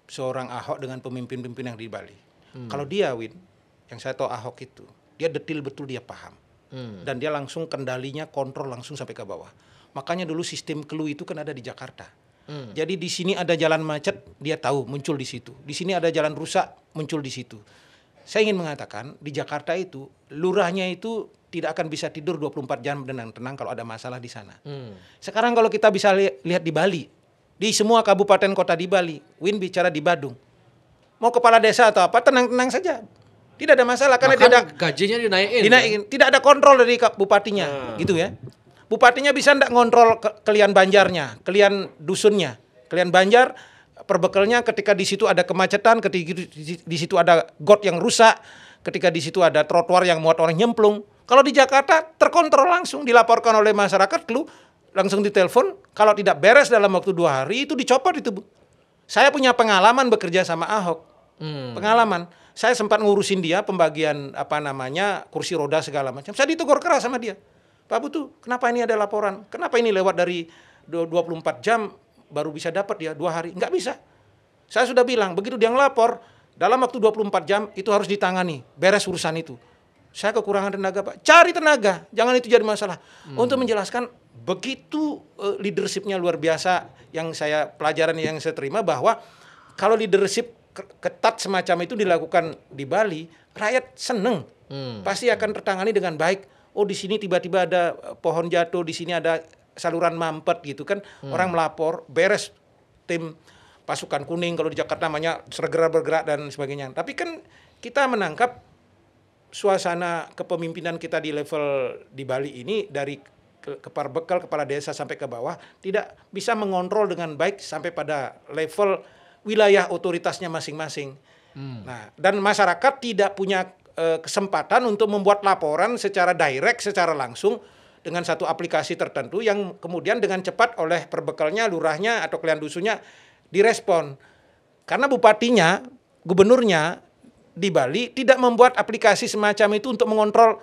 seorang Ahok dengan pemimpin-pemimpin yang di Bali. Hmm. Kalau dia, Win, yang saya tahu Ahok itu, dia detil betul dia paham hmm. dan dia langsung kendalinya kontrol langsung sampai ke bawah. Makanya dulu sistem kelu itu kan ada di Jakarta. Hmm. Jadi di sini ada jalan macet, dia tahu muncul di situ. Di sini ada jalan rusak, muncul di situ. Saya ingin mengatakan di Jakarta itu lurahnya itu tidak akan bisa tidur 24 jam dengan tenang kalau ada masalah di sana. Hmm. Sekarang kalau kita bisa li lihat di Bali, di semua kabupaten kota di Bali, Win bicara di Badung. Mau kepala desa atau apa tenang-tenang saja. Tidak ada masalah karena Makan tidak gajinya dinaikin. Ya? Dinaikin. Kan? Tidak ada kontrol dari bupatinya, hmm. gitu ya. Bupatinya bisa ndak ngontrol ke, kalian banjarnya, kalian dusunnya, kalian banjar perbekalnya ketika di situ ada kemacetan, ketika di situ ada got yang rusak, ketika di situ ada trotoar yang muat orang nyemplung. Kalau di Jakarta terkontrol langsung dilaporkan oleh masyarakat lu langsung ditelepon kalau tidak beres dalam waktu dua hari itu dicopot itu Saya punya pengalaman bekerja sama Ahok. Hmm. Pengalaman saya sempat ngurusin dia pembagian apa namanya kursi roda segala macam. Saya ditegur keras sama dia. Pak Butuh, kenapa ini ada laporan? Kenapa ini lewat dari 24 jam baru bisa dapat dia dua hari? Enggak bisa. Saya sudah bilang, begitu dia ngelapor, dalam waktu 24 jam itu harus ditangani, beres urusan itu. Saya kekurangan tenaga, Pak. Cari tenaga, jangan itu jadi masalah. Hmm. Untuk menjelaskan begitu e, leadershipnya luar biasa yang saya pelajaran yang saya terima bahwa kalau leadership ketat semacam itu dilakukan di Bali, rakyat seneng. Hmm. Pasti akan tertangani dengan baik. Oh di sini tiba-tiba ada eh, pohon jatuh, di sini ada saluran mampet gitu kan. Hmm. Orang melapor, beres tim pasukan kuning kalau di Jakarta namanya segera bergerak dan sebagainya. Tapi kan kita menangkap suasana kepemimpinan kita di level di Bali ini dari ke kepala bekal kepala desa sampai ke bawah tidak bisa mengontrol dengan baik sampai pada level wilayah otoritasnya masing-masing. Hmm. Nah, dan masyarakat tidak punya e, kesempatan untuk membuat laporan secara direct, secara langsung dengan satu aplikasi tertentu yang kemudian dengan cepat oleh perbekalnya, lurahnya atau klien dusunnya direspon. Karena bupatinya, gubernurnya di Bali tidak membuat aplikasi semacam itu untuk mengontrol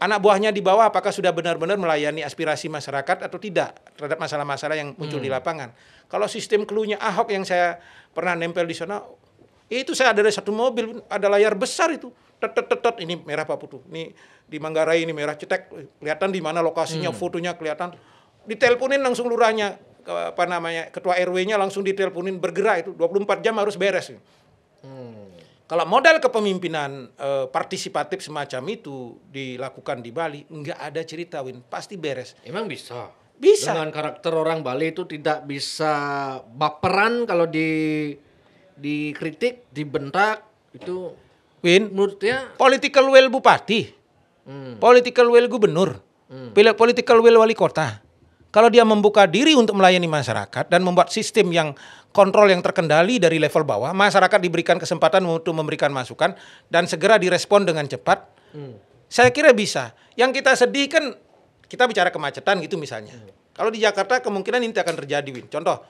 anak buahnya di bawah apakah sudah benar-benar melayani aspirasi masyarakat atau tidak terhadap masalah-masalah yang muncul hmm. di lapangan. Kalau sistem klunya Ahok yang saya pernah nempel di sana, itu saya ada satu mobil, ada layar besar itu. Tet, tet, tet, tet. ini merah Pak Putu, ini di Manggarai ini merah cetek, kelihatan di mana lokasinya, hmm. fotonya kelihatan. Diteleponin langsung lurahnya, apa namanya, ketua RW-nya langsung diteleponin bergerak itu 24 jam harus beres. Kalau modal kepemimpinan eh, partisipatif semacam itu dilakukan di Bali, nggak ada cerita Win, pasti beres. Emang bisa? Bisa. Dengan karakter orang Bali itu tidak bisa baperan kalau di dikritik, dibentak itu Win, menurutnya political will bupati, hmm. political will gubernur, hmm. political will wali kota. Kalau dia membuka diri untuk melayani masyarakat dan membuat sistem yang kontrol yang terkendali dari level bawah, masyarakat diberikan kesempatan untuk memberikan masukan dan segera direspon dengan cepat. Hmm. Saya kira bisa. Yang kita sedih kan kita bicara kemacetan gitu misalnya. Hmm. Kalau di Jakarta kemungkinan ini akan terjadi, Win. Contoh,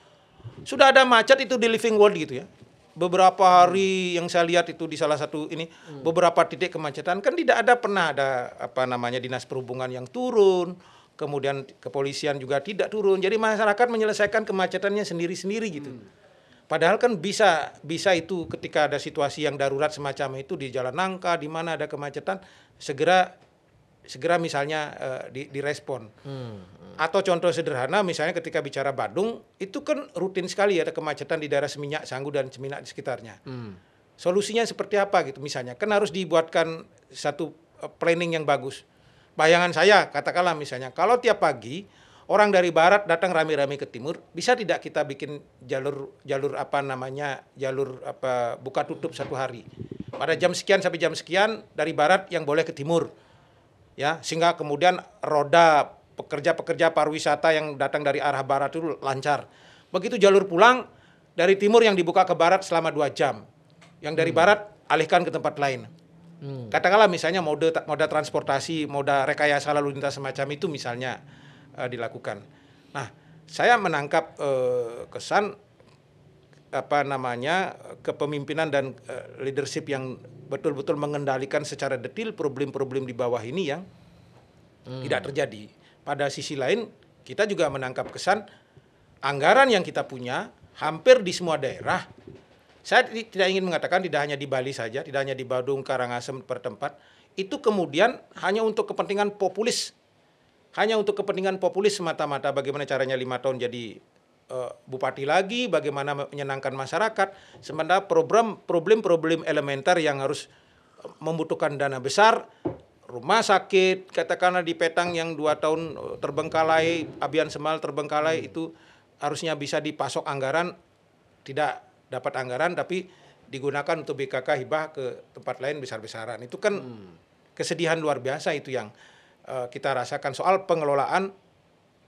sudah ada macet itu di Living World gitu ya. Beberapa hari hmm. yang saya lihat itu di salah satu ini hmm. beberapa titik kemacetan kan tidak ada pernah ada apa namanya dinas perhubungan yang turun kemudian kepolisian juga tidak turun. Jadi masyarakat menyelesaikan kemacetannya sendiri-sendiri gitu. Hmm. Padahal kan bisa bisa itu ketika ada situasi yang darurat semacam itu di jalan nangka di mana ada kemacetan segera segera misalnya uh, di, direspon. Hmm, hmm. Atau contoh sederhana misalnya ketika bicara Badung itu kan rutin sekali ada kemacetan di daerah Seminyak, Sanggu dan Seminyak di sekitarnya. Hmm. Solusinya seperti apa gitu misalnya? Kan harus dibuatkan satu eh, planning yang bagus bayangan saya katakanlah misalnya kalau tiap pagi orang dari barat datang rame-rame ke timur bisa tidak kita bikin jalur jalur apa namanya jalur apa buka tutup satu hari pada jam sekian sampai jam sekian dari barat yang boleh ke timur ya sehingga kemudian roda pekerja-pekerja pariwisata yang datang dari arah barat itu lancar begitu jalur pulang dari timur yang dibuka ke barat selama dua jam yang dari hmm. barat alihkan ke tempat lain Hmm. Katakanlah misalnya mode moda transportasi, moda rekayasa lalu lintas semacam itu misalnya uh, dilakukan. Nah, saya menangkap uh, kesan apa namanya kepemimpinan dan uh, leadership yang betul-betul mengendalikan secara detil problem-problem di bawah ini yang hmm. tidak terjadi. Pada sisi lain, kita juga menangkap kesan anggaran yang kita punya hampir di semua daerah saya tidak ingin mengatakan tidak hanya di Bali saja, tidak hanya di Badung, Karangasem per tempat. Itu kemudian hanya untuk kepentingan populis. Hanya untuk kepentingan populis semata-mata bagaimana caranya lima tahun jadi uh, bupati lagi, bagaimana menyenangkan masyarakat. Sementara program problem-problem elementer yang harus eh, membutuhkan dana besar rumah sakit, katakanlah di Petang yang dua tahun eh, terbengkalai, Abian Semal terbengkalai itu harusnya bisa dipasok anggaran tidak dapat anggaran tapi digunakan untuk BKK hibah ke tempat lain besar-besaran. Itu kan hmm. kesedihan luar biasa itu yang uh, kita rasakan soal pengelolaan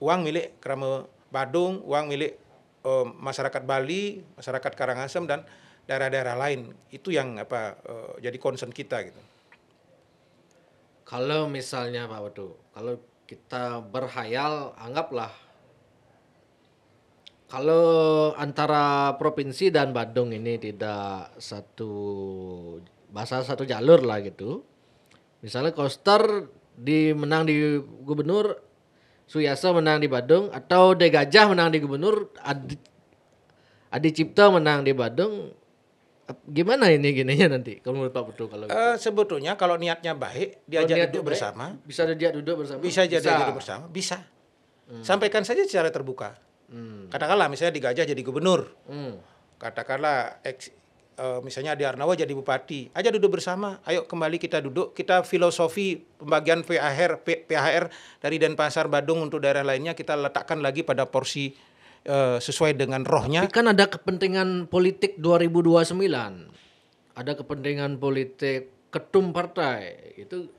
uang milik Krama Badung, uang milik uh, masyarakat Bali, masyarakat Karangasem dan daerah-daerah lain. Itu yang apa uh, jadi concern kita gitu. Kalau misalnya Pak Wadu, kalau kita berhayal anggaplah kalau antara provinsi dan Bandung ini tidak satu bahasa satu jalur lah gitu. Misalnya Koster di menang di gubernur, Suyasa menang di Bandung, atau De Gajah menang di gubernur, Adi, Adi Cipta menang di Bandung, Gimana ini gininya nanti kalau menurut Pak Putu kalau gitu? sebetulnya kalau niatnya baik diajak niat duduk bersama. Bisa diajak duduk bersama. Bisa diajak duduk bersama. Bisa. Hmm. Sampaikan saja secara terbuka Hmm. Katakanlah misalnya di Gajah jadi gubernur. Hmm. Katakanlah ex uh, eh, misalnya di Arnawa jadi bupati. Aja duduk bersama. Ayo kembali kita duduk. Kita filosofi pembagian PHR P, PHR dari Denpasar Badung untuk daerah lainnya kita letakkan lagi pada porsi uh, sesuai dengan rohnya. Tapi kan ada kepentingan politik 2029. Ada kepentingan politik ketum partai. Itu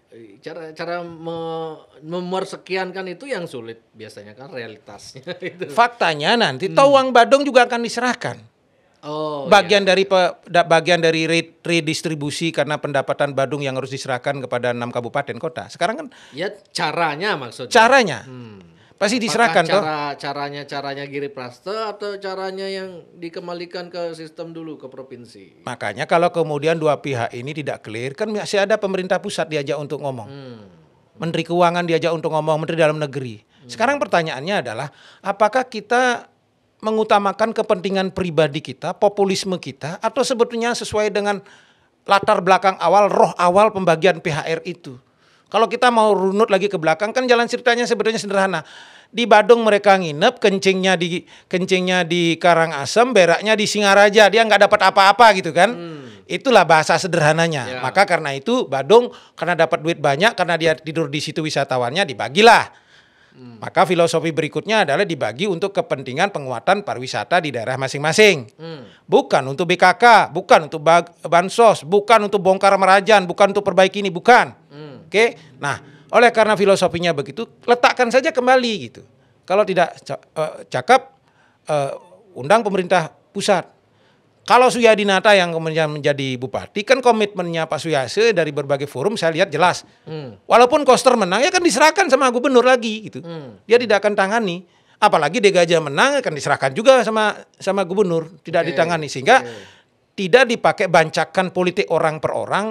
cara cara me, kan itu yang sulit biasanya kan realitasnya itu. Faktanya nanti hmm. Tawang Badong juga akan diserahkan. Oh, iya. bagian iya. dari pe, da, bagian dari redistribusi karena pendapatan Badung yang harus diserahkan kepada enam kabupaten kota. Sekarang kan ya caranya maksudnya. Caranya. Hmm. Pasti diserahkan cara, toh. caranya caranya giri prasta atau caranya yang dikembalikan ke sistem dulu ke provinsi. Makanya kalau kemudian dua pihak ini tidak clear kan masih ada pemerintah pusat diajak untuk ngomong. Hmm. Menteri Keuangan diajak untuk ngomong, Menteri Dalam Negeri. Hmm. Sekarang pertanyaannya adalah apakah kita mengutamakan kepentingan pribadi kita, populisme kita atau sebetulnya sesuai dengan latar belakang awal roh awal pembagian PHR itu. Kalau kita mau runut lagi ke belakang kan jalan ceritanya sebetulnya sederhana. Di Badung mereka nginep, kencingnya di kencingnya di Karangasem, beraknya di Singaraja. Dia nggak dapat apa-apa gitu kan. Hmm. Itulah bahasa sederhananya. Ya. Maka karena itu Badung karena dapat duit banyak karena dia tidur di situ wisatawannya dibagilah. Hmm. Maka filosofi berikutnya adalah dibagi untuk kepentingan penguatan pariwisata di daerah masing-masing. Hmm. Bukan untuk BKK, bukan untuk bansos, bukan untuk bongkar merajan, bukan untuk perbaiki ini, bukan. Hmm. Oke. Nah, oleh karena filosofinya begitu, letakkan saja kembali gitu. Kalau tidak eh, cakap eh, undang pemerintah pusat. Kalau Suyadinata yang kemudian menjadi bupati kan komitmennya Pak Suyase dari berbagai forum saya lihat jelas. Hmm. Walaupun Koster menang ya kan diserahkan sama gubernur lagi gitu. Hmm. Dia tidak akan tangani. Apalagi Degaja menang akan ya diserahkan juga sama sama gubernur, tidak okay. ditangani sehingga okay. tidak dipakai bancakan politik orang per orang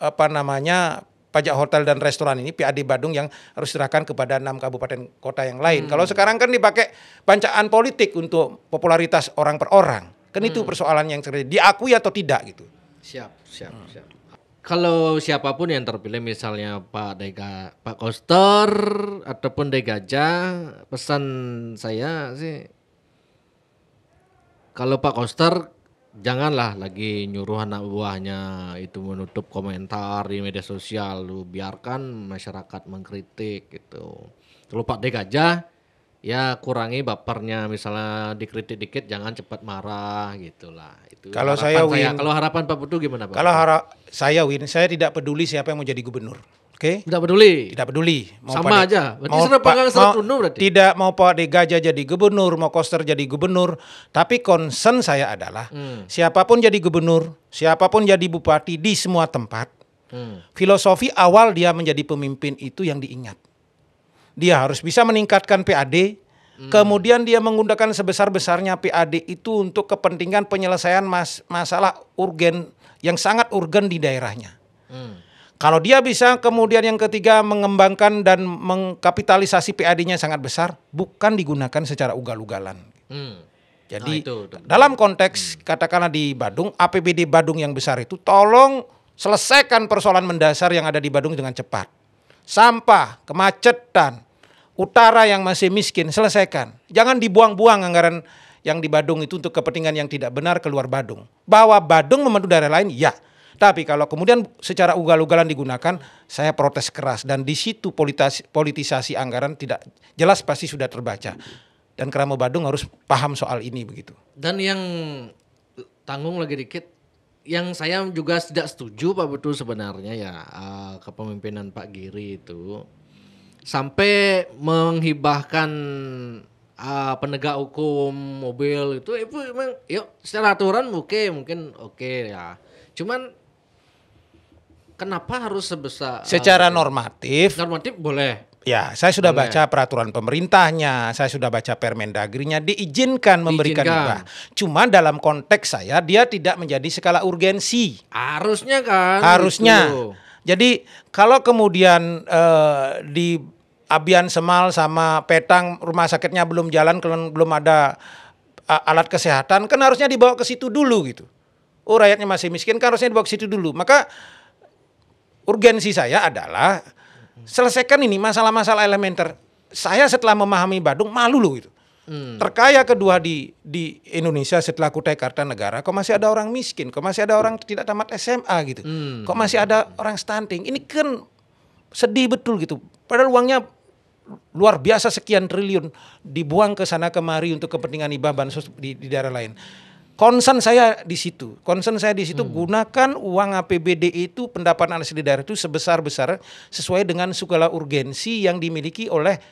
apa namanya pajak hotel dan restoran ini PAD Badung yang harus diserahkan kepada enam kabupaten kota yang lain. Hmm. Kalau sekarang kan dipakai pancaan politik untuk popularitas orang per orang. Kan hmm. itu persoalan yang terjadi. Diakui atau tidak gitu. Siap, siap, hmm. siap. Kalau siapapun yang terpilih misalnya Pak Dega, Pak Koster ataupun Degaja, pesan saya sih kalau Pak Koster janganlah lagi nyuruh anak buahnya itu menutup komentar di media sosial lu biarkan masyarakat mengkritik gitu kalau Pak Dek aja ya kurangi bapernya misalnya dikritik dikit jangan cepat marah gitulah itu kalau saya win kalau harapan Pak Putu gimana Pak kalau harap saya win saya tidak peduli siapa yang mau jadi gubernur Oke. Okay? Tidak peduli. Tidak peduli. Mau Sama aja. Berarti mau serap panggang serap penuh berarti. Tidak mau Pak Degaja jadi gubernur, mau Koster jadi gubernur. Tapi concern saya adalah hmm. siapapun jadi gubernur, siapapun jadi bupati di semua tempat, hmm. filosofi awal dia menjadi pemimpin itu yang diingat. Dia harus bisa meningkatkan PAD, hmm. kemudian dia menggunakan sebesar-besarnya PAD itu untuk kepentingan penyelesaian mas masalah urgen yang sangat urgen di daerahnya. Hmm kalau dia bisa kemudian yang ketiga mengembangkan dan mengkapitalisasi PAD-nya sangat besar, bukan digunakan secara ugal-ugalan. Hmm. Jadi nah, itu, itu. dalam konteks hmm. katakanlah di Badung, APBD Badung yang besar itu tolong selesaikan persoalan mendasar yang ada di Badung dengan cepat. Sampah, kemacetan, utara yang masih miskin selesaikan. Jangan dibuang-buang anggaran yang di Badung itu untuk kepentingan yang tidak benar keluar Badung. Bahwa Badung membantu daerah lain, ya. Tapi kalau kemudian secara ugal-ugalan digunakan, saya protes keras dan di situ politisasi, politisasi anggaran tidak jelas pasti sudah terbaca. Dan Keramo Badung harus paham soal ini begitu. Dan yang tanggung lagi dikit, yang saya juga tidak setuju Pak Betul sebenarnya ya eh, kepemimpinan Pak Giri itu sampai menghibahkan uh, penegak hukum mobil itu itu memang yuk secara aturan oke okay, mungkin oke okay, ya cuman Kenapa harus sebesar eh, Secara uh, normatif Normatif boleh Ya, saya sudah Boleh. baca peraturan pemerintahnya, saya sudah baca permendagri diizinkan memberikan diizinkan. hibah. Cuma dalam konteks saya dia tidak menjadi skala urgensi. Harusnya kan. Harusnya. Itu. Jadi kalau kemudian uh, di Abian Semal sama Petang rumah sakitnya belum jalan, belum ada eh, alat kesehatan, kan harusnya dibawa ke situ dulu gitu. Oh rakyatnya masih miskin, kan harusnya dibawa ke situ dulu. Maka urgensi saya adalah selesaikan ini masalah-masalah elementer. Saya setelah memahami Badung malu loh itu. Hmm. Terkaya kedua di di Indonesia setelah Kutai Kartanegara, kok masih ada orang miskin, kok masih ada orang tidak tamat SMA gitu, hmm. kok masih ada orang stunting. Ini kan sedih betul gitu. Padahal uangnya luar biasa sekian triliun dibuang ke sana kemari untuk kepentingan ibah bansos di, di daerah lain. Konsen saya di situ. Konsen saya di situ hmm. gunakan uang APBD itu pendapatan asli daerah itu sebesar-besar sesuai dengan segala urgensi yang dimiliki oleh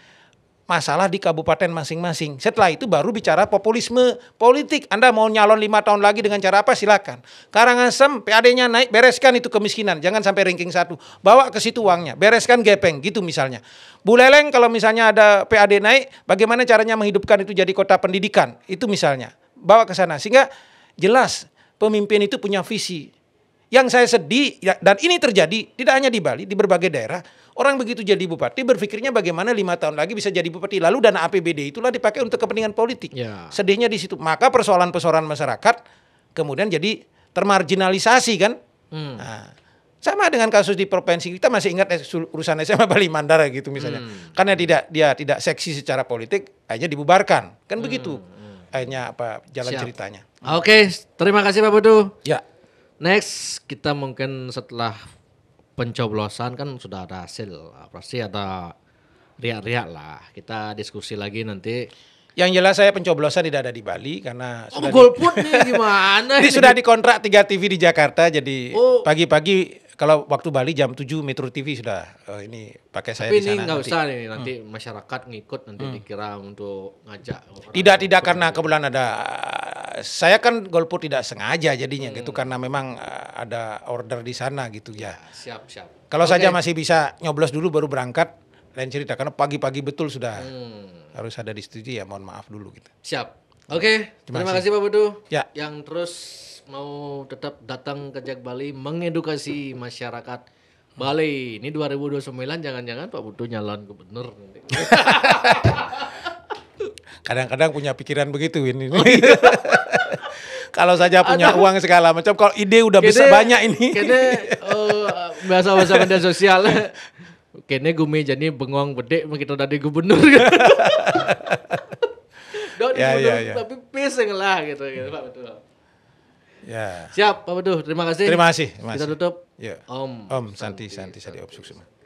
masalah di kabupaten masing-masing. Setelah itu baru bicara populisme politik. Anda mau nyalon lima tahun lagi dengan cara apa silakan. Karangasem PAD-nya naik bereskan itu kemiskinan. Jangan sampai ranking satu. Bawa ke situ uangnya. Bereskan gepeng gitu misalnya. Buleleng kalau misalnya ada PAD naik bagaimana caranya menghidupkan itu jadi kota pendidikan. Itu misalnya bawa ke sana sehingga jelas pemimpin itu punya visi. Yang saya sedih ya, dan ini terjadi tidak hanya di Bali, di berbagai daerah. Orang begitu jadi bupati berpikirnya bagaimana lima tahun lagi bisa jadi bupati. Lalu dana APBD itulah dipakai untuk kepentingan politik. Ya. Sedihnya di situ. Maka persoalan-persoalan masyarakat kemudian jadi termarginalisasi kan. Hmm. Nah, sama dengan kasus di provinsi kita masih ingat urusannya sama Bali Mandara gitu misalnya. Hmm. Karena tidak dia tidak seksi secara politik, hanya dibubarkan. Kan hmm. begitu eh,nya apa jalan Siap. ceritanya. Oke, okay, terima kasih Pak Bodo. Ya. Next kita mungkin setelah pencoblosan kan sudah ada hasil pasti ada riak-riak lah. Kita diskusi lagi nanti yang jelas saya pencoblosan tidak ada di Bali karena oh, sudah nih gimana? Ini sudah dikontrak 3 TV di Jakarta jadi pagi oh. pagi-pagi kalau waktu Bali jam 7 Metro TV sudah oh, ini pakai saya Tapi di sana. ini nggak usah nih nanti hmm. masyarakat ngikut nanti hmm. dikira untuk ngajak. Tidak tidak golput. karena kebetulan ada saya kan golput tidak sengaja jadinya hmm. gitu karena memang eh, ada order di sana gitu ya. ya siap siap. Kalau okay. saja masih bisa nyoblos dulu baru berangkat lain cerita karena pagi-pagi betul sudah hmm. harus ada di studio ya mohon maaf dulu gitu. Siap. Oke, okay, terima, kasih Pak Budu. Ya. Yang terus mau tetap datang ke Jak Bali mengedukasi masyarakat Bali. Ini 2029 jangan-jangan Pak Budu nyalon gubernur nanti. Kadang-kadang punya pikiran begitu ini. Oh, iya. kalau saja punya Ada. uang segala macam, kalau ide udah kede, bisa banyak ini. biasa oh, bahasa-bahasa media sosial kene meja jadi bengong bedek begitu dari gubernur kan. Dok ya, ya, ya. tapi pising lah gitu, gitu Pak Betul. Ya. Siap Pak Betul, terima kasih. Terima kasih. Terima kasih. Kita tutup. Ya. Om, Om Santi Santi Santi, Santi, Santi